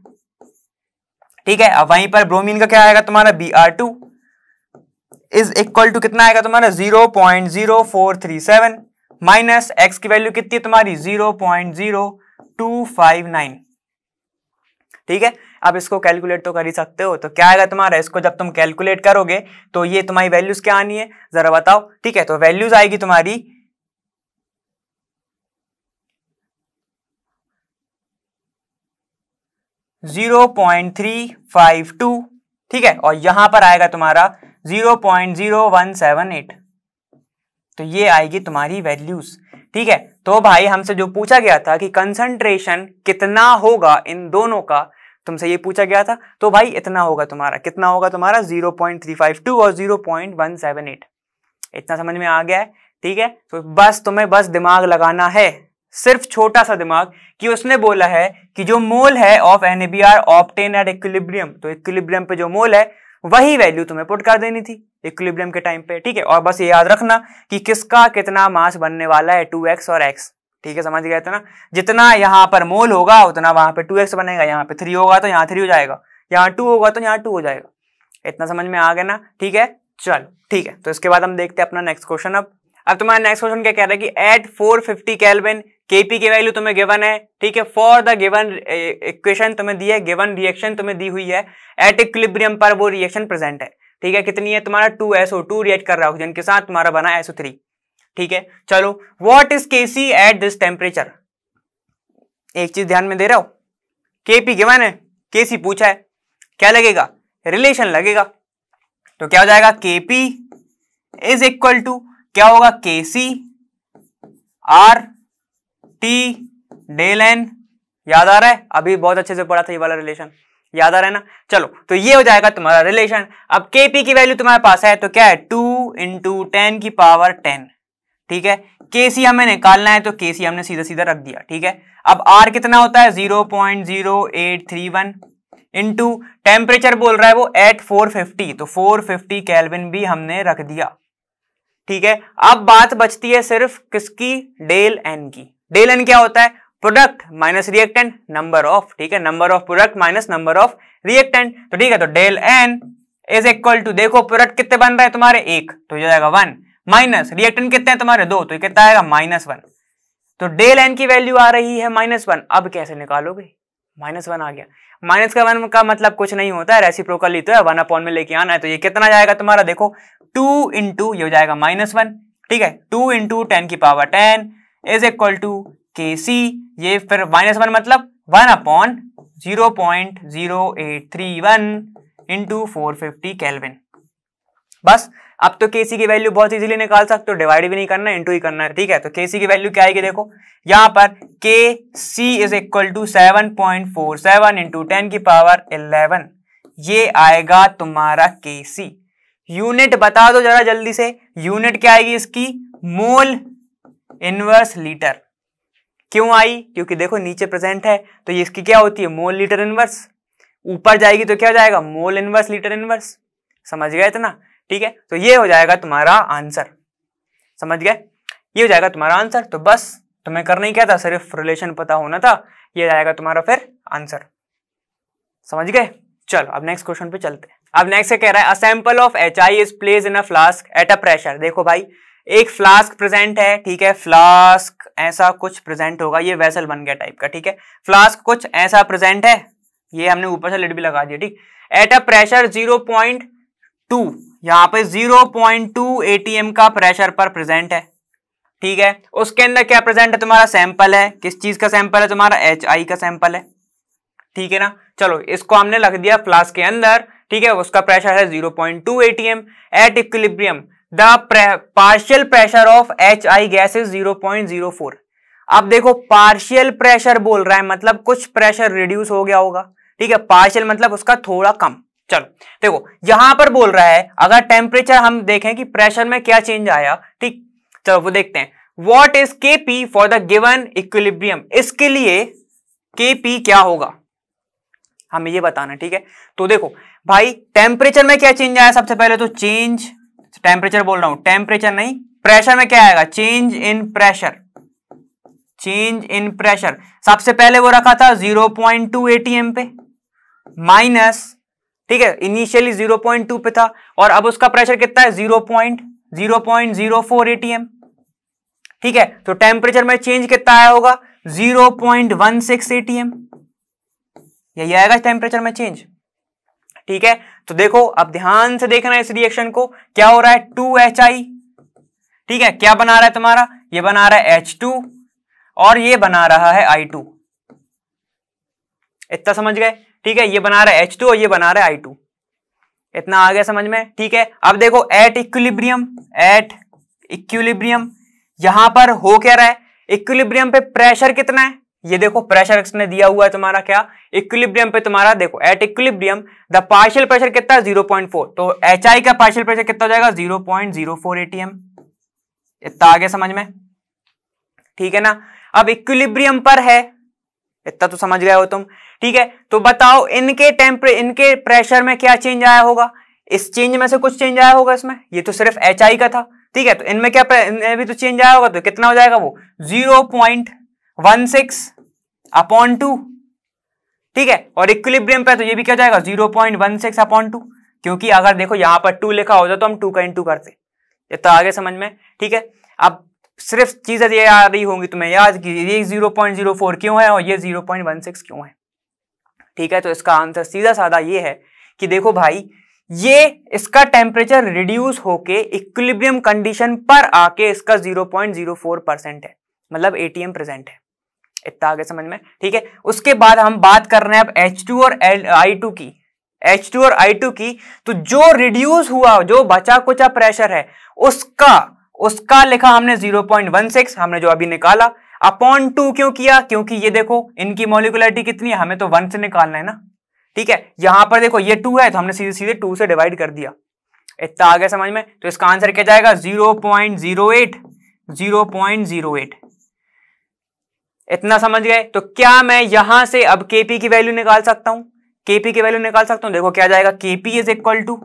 ठीक है अब वहीं पर ब्रोमीन का क्या आएगा तुम्हारा B R two is equal to कितना आएगा तुम्हारा zero point zero four three seven minus X की वैल्यू कितनी है तुम्हारी zero point zero two five nine ठीक है अब इसको कैलकुलेट तो कर ही सकते हो तो क्या आएगा तुम्हारा इसको जब तुम कैलकुलेट करोगे तो ये तुम्हारी वैल्यूज क्या आनी है जरा बताओ ठीक है तो वैल्यूज आएगी तुम्हारी zero point three five two ठीक है और यहां पर आएगा तुम्हारा zero point zero one seven eight तो ये आएगी तुम्हारी वैल्यूज ठीक है तो भाई हमसे जो पूछा गया था कि कंसंट्रेशन कितना होगा इन दोनों का तुमसे ये पूछा गया था तो भाई इतना होगा तुम्हारा कितना होगा तुम्हारा 0.352 और 0.178 इतना समझ में आ गया है ठीक है तो बस तुम्हें बस दिमाग लगाना है सिर्फ छोटा सा दिमाग कि उसने बोला है कि जो मोल है of N B R obtained at equilibrium तो इक्विलिब्रियम पे जो मोल है वही वैल्यू तुम्हें पुट कर देनी थी इक्विलिब्रियम के टाइम पे ठीक है और बस ये याद रखना कि किसका कितना मास बनने वाला है टू एक्स और एक्स ठीक है समझ गया इतना तो जितना यहाँ पर मोल होगा उतना वहां पर टू बनेगा यहाँ पे थ्री होगा तो यहाँ थ्री हो जाएगा यहाँ टू होगा तो यहाँ टू हो जाएगा इतना समझ में आ गया ना ठीक है चलो ठीक है तो इसके बाद हम देखते हैं अपना नेक्स्ट क्वेश्चन अब अब तुम्हारा नेक्स्ट क्वेश्चन क्या कह रहा है कि एट 450 फिफ्टी केपी की वैल्यू तुम्हें गिवन है ठीक है फॉर द गिवन इक्वेशन तुम्हें दी है गिवन रिएक्शन तुम्हें दी हुई है एट इक्विलिब्रियम पर वो रिएक्शन प्रेजेंट है ठीक है कितनी है तुम्हारा टू एसओ टू रिएक्ट कर रहा है ऑक्सीजन के साथ तुम्हारा बना एसओ थ्री ठीक है चलो what is KC at this temperature एक चीज ध्यान में दे रहा हो केपी गिवन है सी पूछा है क्या लगेगा रिलेशन लगेगा तो क्या हो जाएगा केपी इज इक्वल टू क्या होगा K C R T del N याद आ रहा है अभी बहुत अच्छे से पढ़ा था ये वाला रिलेशन याद आ रहा है ना चलो तो ये हो जाएगा तुम्हारा रिलेशन अब के पी की वैल्यू तुम्हारे पास है तो क्या है टू इंटू टेन की पावर टेन ठीक है के सी हमें निकालना है तो के सी हमने सीधा सीधा रख दिया ठीक है अब आर कितना होता है zero point zero eight three one into temperature बोल रहा है वो एट फोर फिफ्टी तो फोर फिफ्टी कैलविन भी हमने रख दिया ठीक है अब बात बचती है सिर्फ किसकी डेल एन की डेल एन क्या होता है product minus reactant number of ठीक है number of product minus number of reactant तो ठीक है तो del N is equal to देखो प्रोडक्ट कितने बन रहे हैं तुम्हारे एक तो हो जाएगा वन माइनस रिएक्टेंट कितने हैं तुम्हारे दो तो कितना आएगा माइनस वन तो डेल एन की वैल्यू आ रही है माइनस वन अब कैसे निकालोगे माइनस वन आ गया माइनस का वन का मतलब कुछ नहीं होता है रेसिप्रोकली तो है वन अपॉन में लेके आना है तो ये कितना जाएगा तुम्हारा देखो टू इंटू ये हो जाएगा माइनस वन ठीक है टू इंटू टेन की power ten is equal to K C ये फिर माइनस वन मतलब one upon zero point zero eight three one into four fifty kelvin बस अब तो केसी की वैल्यू बहुत इजीली निकाल सकते हो डिवाइड भी नहीं करना इंटू ही करना है ठीक है तो केसी की वैल्यू क्या आएगी देखो यहाँ पर K C is equal to seven point four seven into ten की पावर इलेवन ये आएगा तुम्हारा के सी यूनिट बता दो जरा जल्दी से यूनिट क्या आएगी इसकी मोल इनवर्स लीटर क्यों आई क्योंकि देखो नीचे प्रेजेंट है तो ये इसकी क्या होती है मोल लीटर इनवर्स ऊपर जाएगी तो क्या हो जाएगा मोल इनवर्स लीटर इनवर्स समझ गए इतना ठीक है तो ये हो जाएगा तुम्हारा आंसर समझ गए ये हो जाएगा तुम्हारा आंसर तो बस तुम्हें करना ही क्या था सिर्फ रिलेशन पता होना था ये जाएगा तुम्हारा फिर आंसर समझ गए चलो अब नेक्स्ट क्वेश्चन पे चलते हैं अब नेक्स्ट कह रहा है a sample of H I is place in a flask at a pressure देखो भाई एक फ्लास्क प्रेजेंट है ठीक है फ्लास्क ऐसा कुछ प्रेजेंट होगा ये वैसल बन गया टाइप का ठीक है फ्लास्क कुछ ऐसा प्रेजेंट है ये हमने ऊपर से लिड भी लगा दिया ठीक at a pressure zero point two यहाँ पे जीरो पॉइंट टू का प्रेशर पर प्रेजेंट है ठीक है उसके अंदर क्या प्रेजेंट है तुम्हारा सैंपल है किस चीज का सैंपल है तुम्हारा एच आई का सैंपल है ठीक है ना चलो इसको हमने लग दिया फ्लास्क के अंदर ठीक है उसका प्रेशर है zero point two ATM at equilibrium the partial pressure of H I gas is zero point zero four अब देखो पार्शियल प्रेशर बोल रहा है मतलब कुछ प्रेशर रिड्यूस हो गया होगा ठीक है पार्शियल मतलब उसका थोड़ा कम चलो देखो यहां पर बोल रहा है अगर टेम्परेचर हम देखें कि प्रेशर में क्या चेंज आया ठीक चलो वो देखते हैं what is K P for the given equilibrium इसके लिए के पी क्या होगा हमें ये बताना ठीक है तो देखो भाई टेम्परेचर में क्या चेंज आया सबसे पहले तो चेंज टेम्परेचर तो बोल रहा हूं टेम्परेचर नहीं प्रेशर में क्या आएगा change in pressure change in pressure सबसे पहले वो रखा था 0.2 पॉइंट एटीएम पे माइनस ठीक है इनिशियली 0.2 पे था और अब उसका प्रेशर कितना है 0.0.04 एटीएम ठीक है तो टेम्परेचर में चेंज कितना आया होगा 0.16 एटीएम यही आएगा टेम्परेचर में चेंज ठीक है तो देखो अब ध्यान से देखना इस रिएक्शन को क्या हो रहा है टू एच आई ठीक है क्या बना रहा है तुम्हारा ये बना रहा है एच टू और ये बना रहा है आई टू इतना समझ गए ठीक है ये बना रहा है एच टू और ये बना रहा है आई टू इतना आ गया समझ में ठीक है अब देखो एट इक्विलिब्रियम एट इक्विलिब्रियम यहां पर हो क्या रहा है इक्विलिब्रियम पे प्रेशर कितना है ये देखो प्रेशर एक्स ने दिया हुआ है तुम्हारा क्या इक्विलिब्रियम पे तुम्हारा देखो at equilibrium the partial pressure कितना जीरो पॉइंट फोर तो एच आई का पार्शियल प्रेशर कितना हो जाएगा zero zero point four ATM इतना आगे समझ में ठीक है ना अब इक्विलिब्रियम पर है इतना तो समझ गए हो तुम ठीक है तो बताओ इनके टेम्परे इनके प्रेशर में क्या चेंज आया होगा इस चेंज में से कुछ चेंज आया होगा इसमें ये तो सिर्फ एच आई का था ठीक है तो इनमें क्या इन भी तो चेंज आया होगा तो कितना हो जाएगा वो zero point one six upon two ठीक है और इक्विलिब्रियम पे तो ये भी क्या जाएगा zero point one six upon two क्योंकि अगर देखो यहां पर टू लिखा होता तो हम टू का टू करते इतना तो आगे समझ में ठीक है अब सिर्फ चीजें ये आ रही होंगी तुम्हें याद कि ये जीरो पॉइंट जीरो फोर क्यों है और ये जीरो पॉइंट वन सिक्स क्यों है ठीक है तो इसका आंसर सीधा साधा ये है कि देखो भाई ये इसका टेम्परेचर रिड्यूस होके इक्विलिब्रियम कंडीशन पर आके इसका फोर परसेंट है मतलब एटीएम प्रेजेंट है इतना आगे समझ में ठीक है उसके बाद हम बात कर रहे हैं अब H2 और I2 की H2 और I2 की तो जो रिड्यूस हुआ जो बचा कुचा प्रेशर है उसका उसका लिखा हमने 0.16 हमने जो अभी निकाला अपॉन टू क्यों किया क्योंकि ये देखो इनकी मोलिकुलरिटी कितनी है हमें तो वन से निकालना है ना ठीक है यहां पर देखो ये टू है तो हमने सीधे सीधे टू से डिवाइड कर दिया इतना आ गया समझ में तो इसका आंसर क्या जाएगा zero point zero eight zero point zero eight इतना समझ गए तो क्या मैं यहां से अब केपी की वैल्यू निकाल सकता हूं केपी की वैल्यू निकाल सकता हूं देखो क्या जाएगा केपी इज इक्वल टू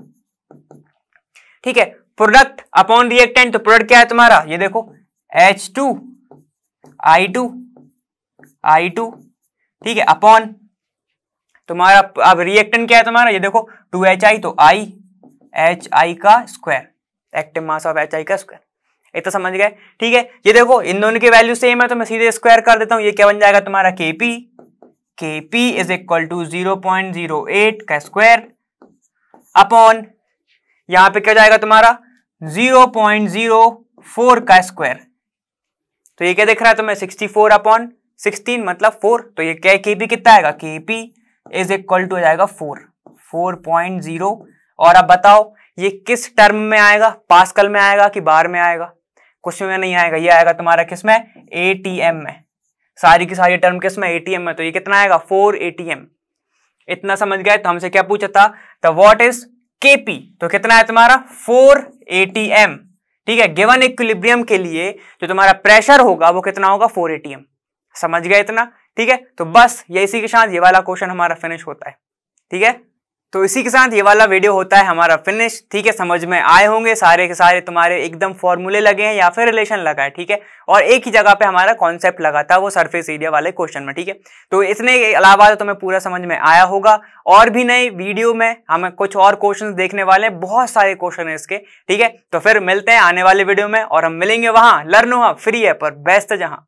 ठीक है प्रोडक्ट अपॉन रिएक्टेंट तो प्रोडक्ट क्या है तुम्हारा ये देखो H two I two I two ठीक है अपॉन तुम्हारा अब रिएक्टेंट क्या है तुम्हारा ये देखो टू एच आई तो आई एच आई का square active mass of H I का स्क्वायर एक तो समझ गए ठीक है ये देखो इन दोनों की वैल्यू सेम है तो मैं सीधे स्क्वायर कर देता हूं ये क्या बन जाएगा तुम्हारा K P K P is equal to zero point zero eight का स्क्वायर अपॉन यहां पे क्या जाएगा तुम्हारा जीरो पॉइंट जीरो फोर का स्क्वायर तो ये क्या दिख रहा है तुम्हें सिक्सटी फोर अपॉन सिक्सटीन मतलब फोर तो ये क्या के पी कितना आएगा K P is equal to जाएगा फोर फोर पॉइंट जीरो और अब बताओ ये किस टर्म में आएगा पास्कल में आएगा कि बार में आएगा क्वेश्चन में नहीं आएगा ये आएगा तुम्हारा ए टी एटीएम में सारी की सारी टर्म ए टी एम में तो ये कितना आएगा फोर एम इतना समझ गया तो हमसे क्या पूछा था द वॉट इज केपी तो कितना है तुम्हारा फोर ए टी एम ठीक है गिवन इक्विलिब्रियम के लिए जो तुम्हारा प्रेशर होगा वो कितना होगा फोर ए टी एम समझ गया इतना ठीक है तो बस ये इसी के साथ ये वाला क्वेश्चन हमारा फिनिश होता है ठीक है तो इसी के साथ ये वाला वीडियो होता है हमारा फिनिश ठीक है समझ में आए होंगे सारे के सारे तुम्हारे एकदम फॉर्मूले लगे हैं या फिर रिलेशन लगा है ठीक है और एक ही जगह पे हमारा कॉन्सेप्ट लगा था वो सरफेस एरिया वाले क्वेश्चन में ठीक है तो इसने अलावा तो तुम्हें पूरा समझ में आया होगा और भी नई वीडियो में हम कुछ और क्वेश्चन देखने वाले हैं बहुत सारे क्वेश्चन है इसके ठीक है तो फिर मिलते हैं आने वाले वीडियो में और हम मिलेंगे वहाँ लर्न हुआ फ्री है पर बेस्ट जहाँ